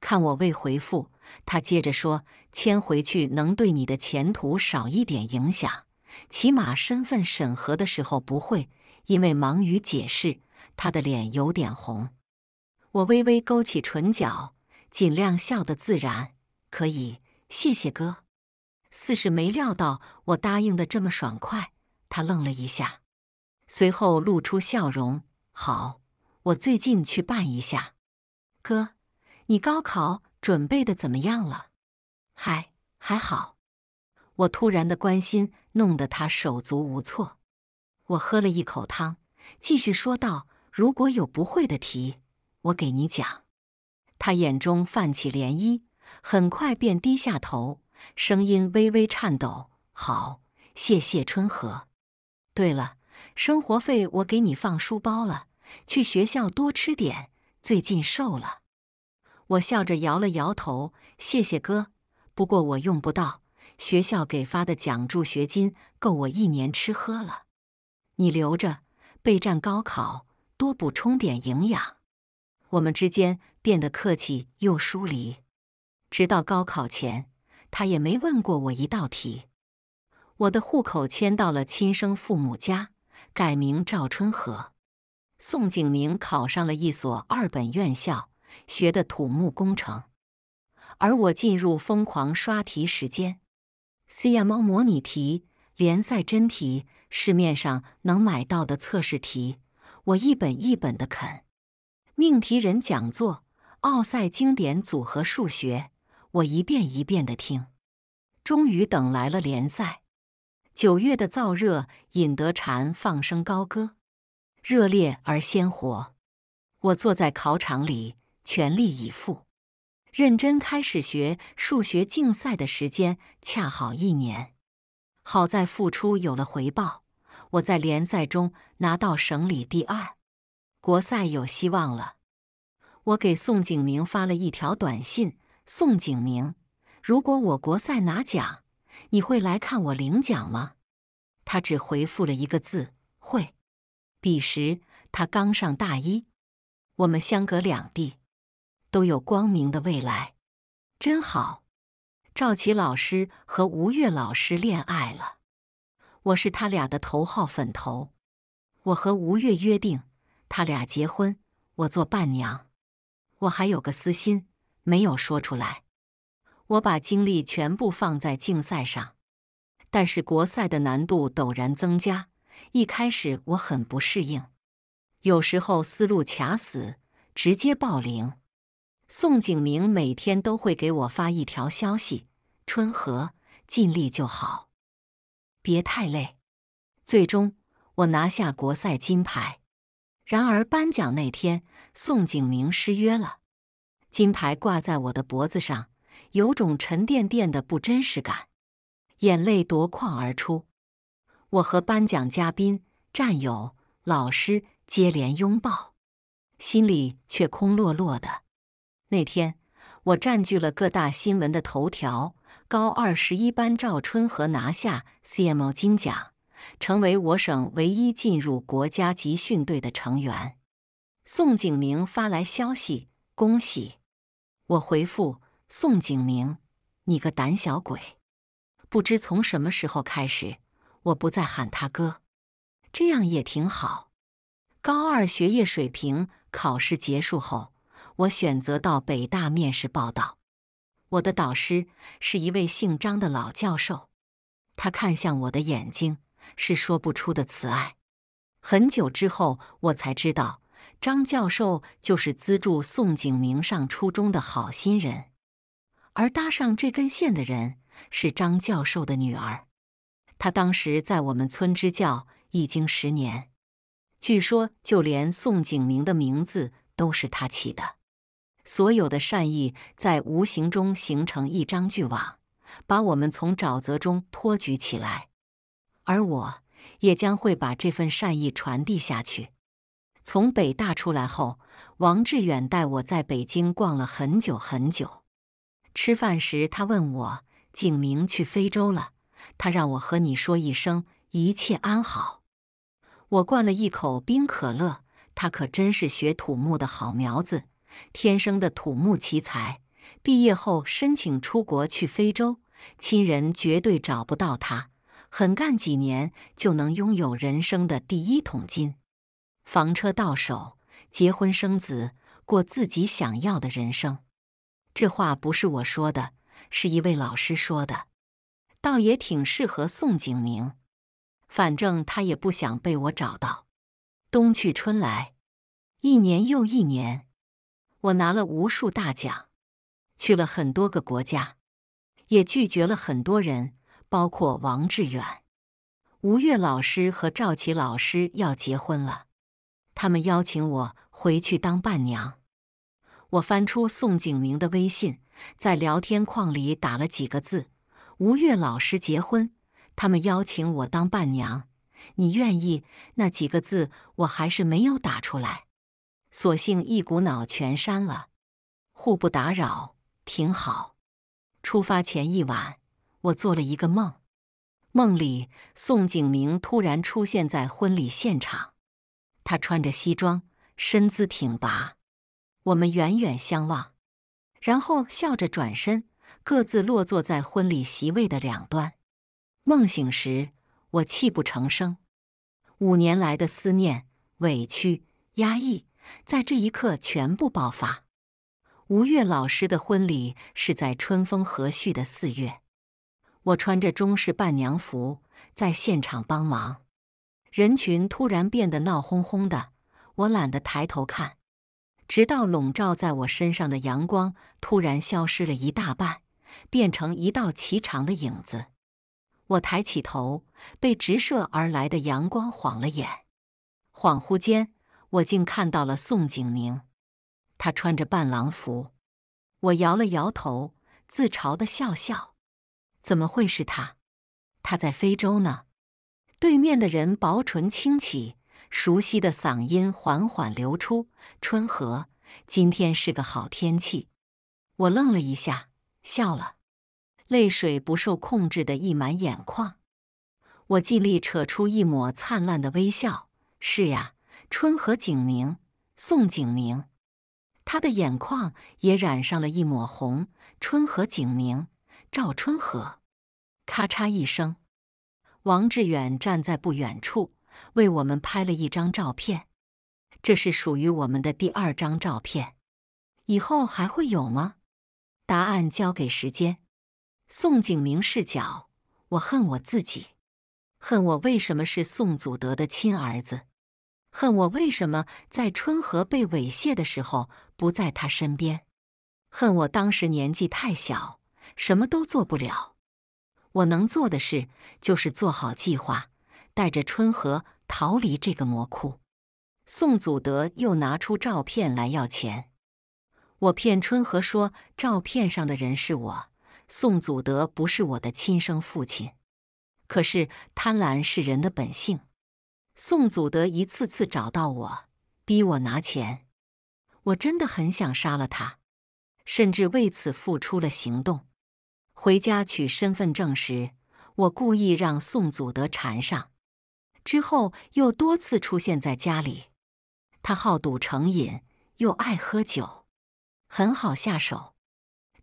看我未回复，他接着说：“迁回去能对你的前途少一点影响，起码身份审核的时候不会。”因为忙于解释，他的脸有点红。我微微勾起唇角，尽量笑得自然，可以。谢谢哥，似是没料到我答应的这么爽快，他愣了一下，随后露出笑容。好，我最近去办一下。哥，你高考准备的怎么样了？还还好。我突然的关心弄得他手足无措。我喝了一口汤，继续说道：“如果有不会的题，我给你讲。”他眼中泛起涟漪。很快便低下头，声音微微颤抖。好，谢谢春和。对了，生活费我给你放书包了，去学校多吃点，最近瘦了。我笑着摇了摇头，谢谢哥。不过我用不到，学校给发的奖助学金够我一年吃喝了，你留着备战高考，多补充点营养。我们之间变得客气又疏离。直到高考前，他也没问过我一道题。我的户口迁到了亲生父母家，改名赵春和。宋景明考上了一所二本院校，学的土木工程。而我进入疯狂刷题时间：C M 模拟题、联赛真题、市面上能买到的测试题，我一本一本的啃。命题人讲座、奥赛经典组合数学。我一遍一遍的听，终于等来了联赛。九月的燥热引得蝉放声高歌，热烈而鲜活。我坐在考场里，全力以赴，认真开始学数学竞赛的时间恰好一年。好在付出有了回报，我在联赛中拿到省里第二，国赛有希望了。我给宋景明发了一条短信。宋景明，如果我国赛拿奖，你会来看我领奖吗？他只回复了一个字：会。彼时他刚上大一，我们相隔两地，都有光明的未来，真好。赵奇老师和吴越老师恋爱了，我是他俩的头号粉头。我和吴越约定，他俩结婚，我做伴娘。我还有个私心。没有说出来。我把精力全部放在竞赛上，但是国赛的难度陡然增加，一开始我很不适应，有时候思路卡死，直接爆零。宋景明每天都会给我发一条消息：“春和，尽力就好，别太累。”最终，我拿下国赛金牌。然而，颁奖那天，宋景明失约了。金牌挂在我的脖子上，有种沉甸甸的不真实感，眼泪夺眶而出。我和颁奖嘉宾、战友、老师接连拥抱，心里却空落落的。那天，我占据了各大新闻的头条：高二十一班赵春和拿下 c m o 金奖，成为我省唯一进入国家集训队的成员。宋景明发来消息：恭喜！我回复宋景明：“你个胆小鬼！”不知从什么时候开始，我不再喊他哥，这样也挺好。高二学业水平考试结束后，我选择到北大面试报道。我的导师是一位姓张的老教授，他看向我的眼睛是说不出的慈爱。很久之后，我才知道。张教授就是资助宋景明上初中的好心人，而搭上这根线的人是张教授的女儿。她当时在我们村支教已经十年，据说就连宋景明的名字都是他起的。所有的善意在无形中形成一张巨网，把我们从沼泽中托举起来，而我也将会把这份善意传递下去。从北大出来后，王志远带我在北京逛了很久很久。吃饭时，他问我：“景明去非洲了，他让我和你说一声一切安好。”我灌了一口冰可乐。他可真是学土木的好苗子，天生的土木奇才。毕业后申请出国去非洲，亲人绝对找不到他。狠干几年就能拥有人生的第一桶金。房车到手，结婚生子，过自己想要的人生。这话不是我说的，是一位老师说的，倒也挺适合宋景明。反正他也不想被我找到。冬去春来，一年又一年，我拿了无数大奖，去了很多个国家，也拒绝了很多人，包括王志远、吴越老师和赵琪老师要结婚了。他们邀请我回去当伴娘，我翻出宋景明的微信，在聊天框里打了几个字：“吴越老师结婚，他们邀请我当伴娘，你愿意？”那几个字我还是没有打出来，索性一股脑全删了，互不打扰，挺好。出发前一晚，我做了一个梦，梦里宋景明突然出现在婚礼现场。他穿着西装，身姿挺拔，我们远远相望，然后笑着转身，各自落座在婚礼席位的两端。梦醒时，我泣不成声，五年来的思念、委屈、压抑，在这一刻全部爆发。吴越老师的婚礼是在春风和煦的四月，我穿着中式伴娘服，在现场帮忙。人群突然变得闹哄哄的，我懒得抬头看，直到笼罩在我身上的阳光突然消失了一大半，变成一道颀长的影子。我抬起头，被直射而来的阳光晃了眼，恍惚间，我竟看到了宋景明。他穿着伴郎服，我摇了摇头，自嘲的笑笑，怎么会是他？他在非洲呢。对面的人薄唇轻启，熟悉的嗓音缓缓流出：“春和，今天是个好天气。”我愣了一下，笑了，泪水不受控制的溢满眼眶。我尽力扯出一抹灿烂的微笑：“是呀，春和景明，宋景明。”他的眼眶也染上了一抹红。春和景明，赵春和。咔嚓一声。王志远站在不远处，为我们拍了一张照片。这是属于我们的第二张照片，以后还会有吗？答案交给时间。宋景明视角：我恨我自己，恨我为什么是宋祖德的亲儿子，恨我为什么在春和被猥亵的时候不在他身边，恨我当时年纪太小，什么都做不了。我能做的事就是做好计划，带着春和逃离这个魔窟。宋祖德又拿出照片来要钱，我骗春和说照片上的人是我，宋祖德不是我的亲生父亲。可是贪婪是人的本性，宋祖德一次次找到我，逼我拿钱。我真的很想杀了他，甚至为此付出了行动。回家取身份证时，我故意让宋祖德缠上，之后又多次出现在家里。他好赌成瘾，又爱喝酒，很好下手。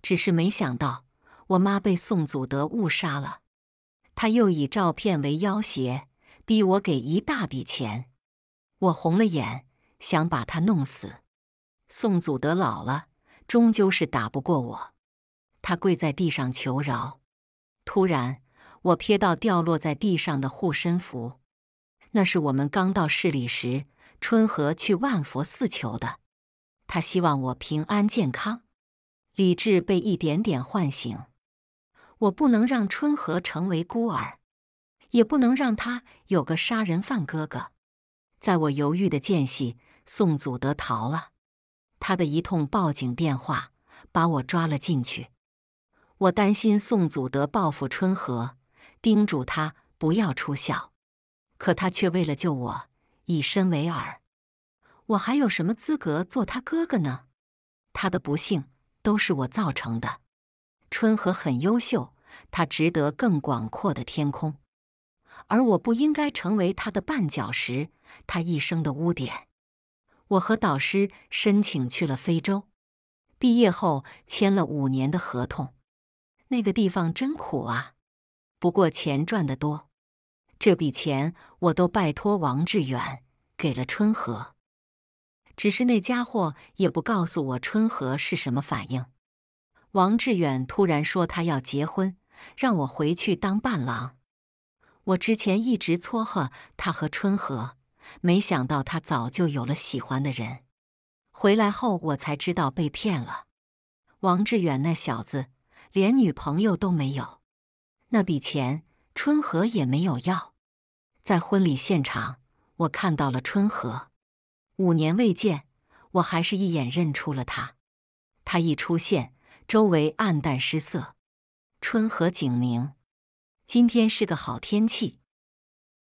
只是没想到我妈被宋祖德误杀了，他又以照片为要挟，逼我给一大笔钱。我红了眼，想把他弄死。宋祖德老了，终究是打不过我。他跪在地上求饶。突然，我瞥到掉落在地上的护身符，那是我们刚到市里时，春和去万佛寺求的。他希望我平安健康。理智被一点点唤醒。我不能让春和成为孤儿，也不能让他有个杀人犯哥哥。在我犹豫的间隙，宋祖德逃了。他的一通报警电话把我抓了进去。我担心宋祖德报复春和，叮嘱他不要出校，可他却为了救我以身为饵。我还有什么资格做他哥哥呢？他的不幸都是我造成的。春和很优秀，他值得更广阔的天空，而我不应该成为他的绊脚石，他一生的污点。我和导师申请去了非洲，毕业后签了五年的合同。那个地方真苦啊，不过钱赚得多。这笔钱我都拜托王志远给了春和，只是那家伙也不告诉我春和是什么反应。王志远突然说他要结婚，让我回去当伴郎。我之前一直撮合他和春和，没想到他早就有了喜欢的人。回来后我才知道被骗了。王志远那小子。连女朋友都没有，那笔钱春和也没有要。在婚礼现场，我看到了春和，五年未见，我还是一眼认出了他。他一出现，周围暗淡失色。春和景明，今天是个好天气。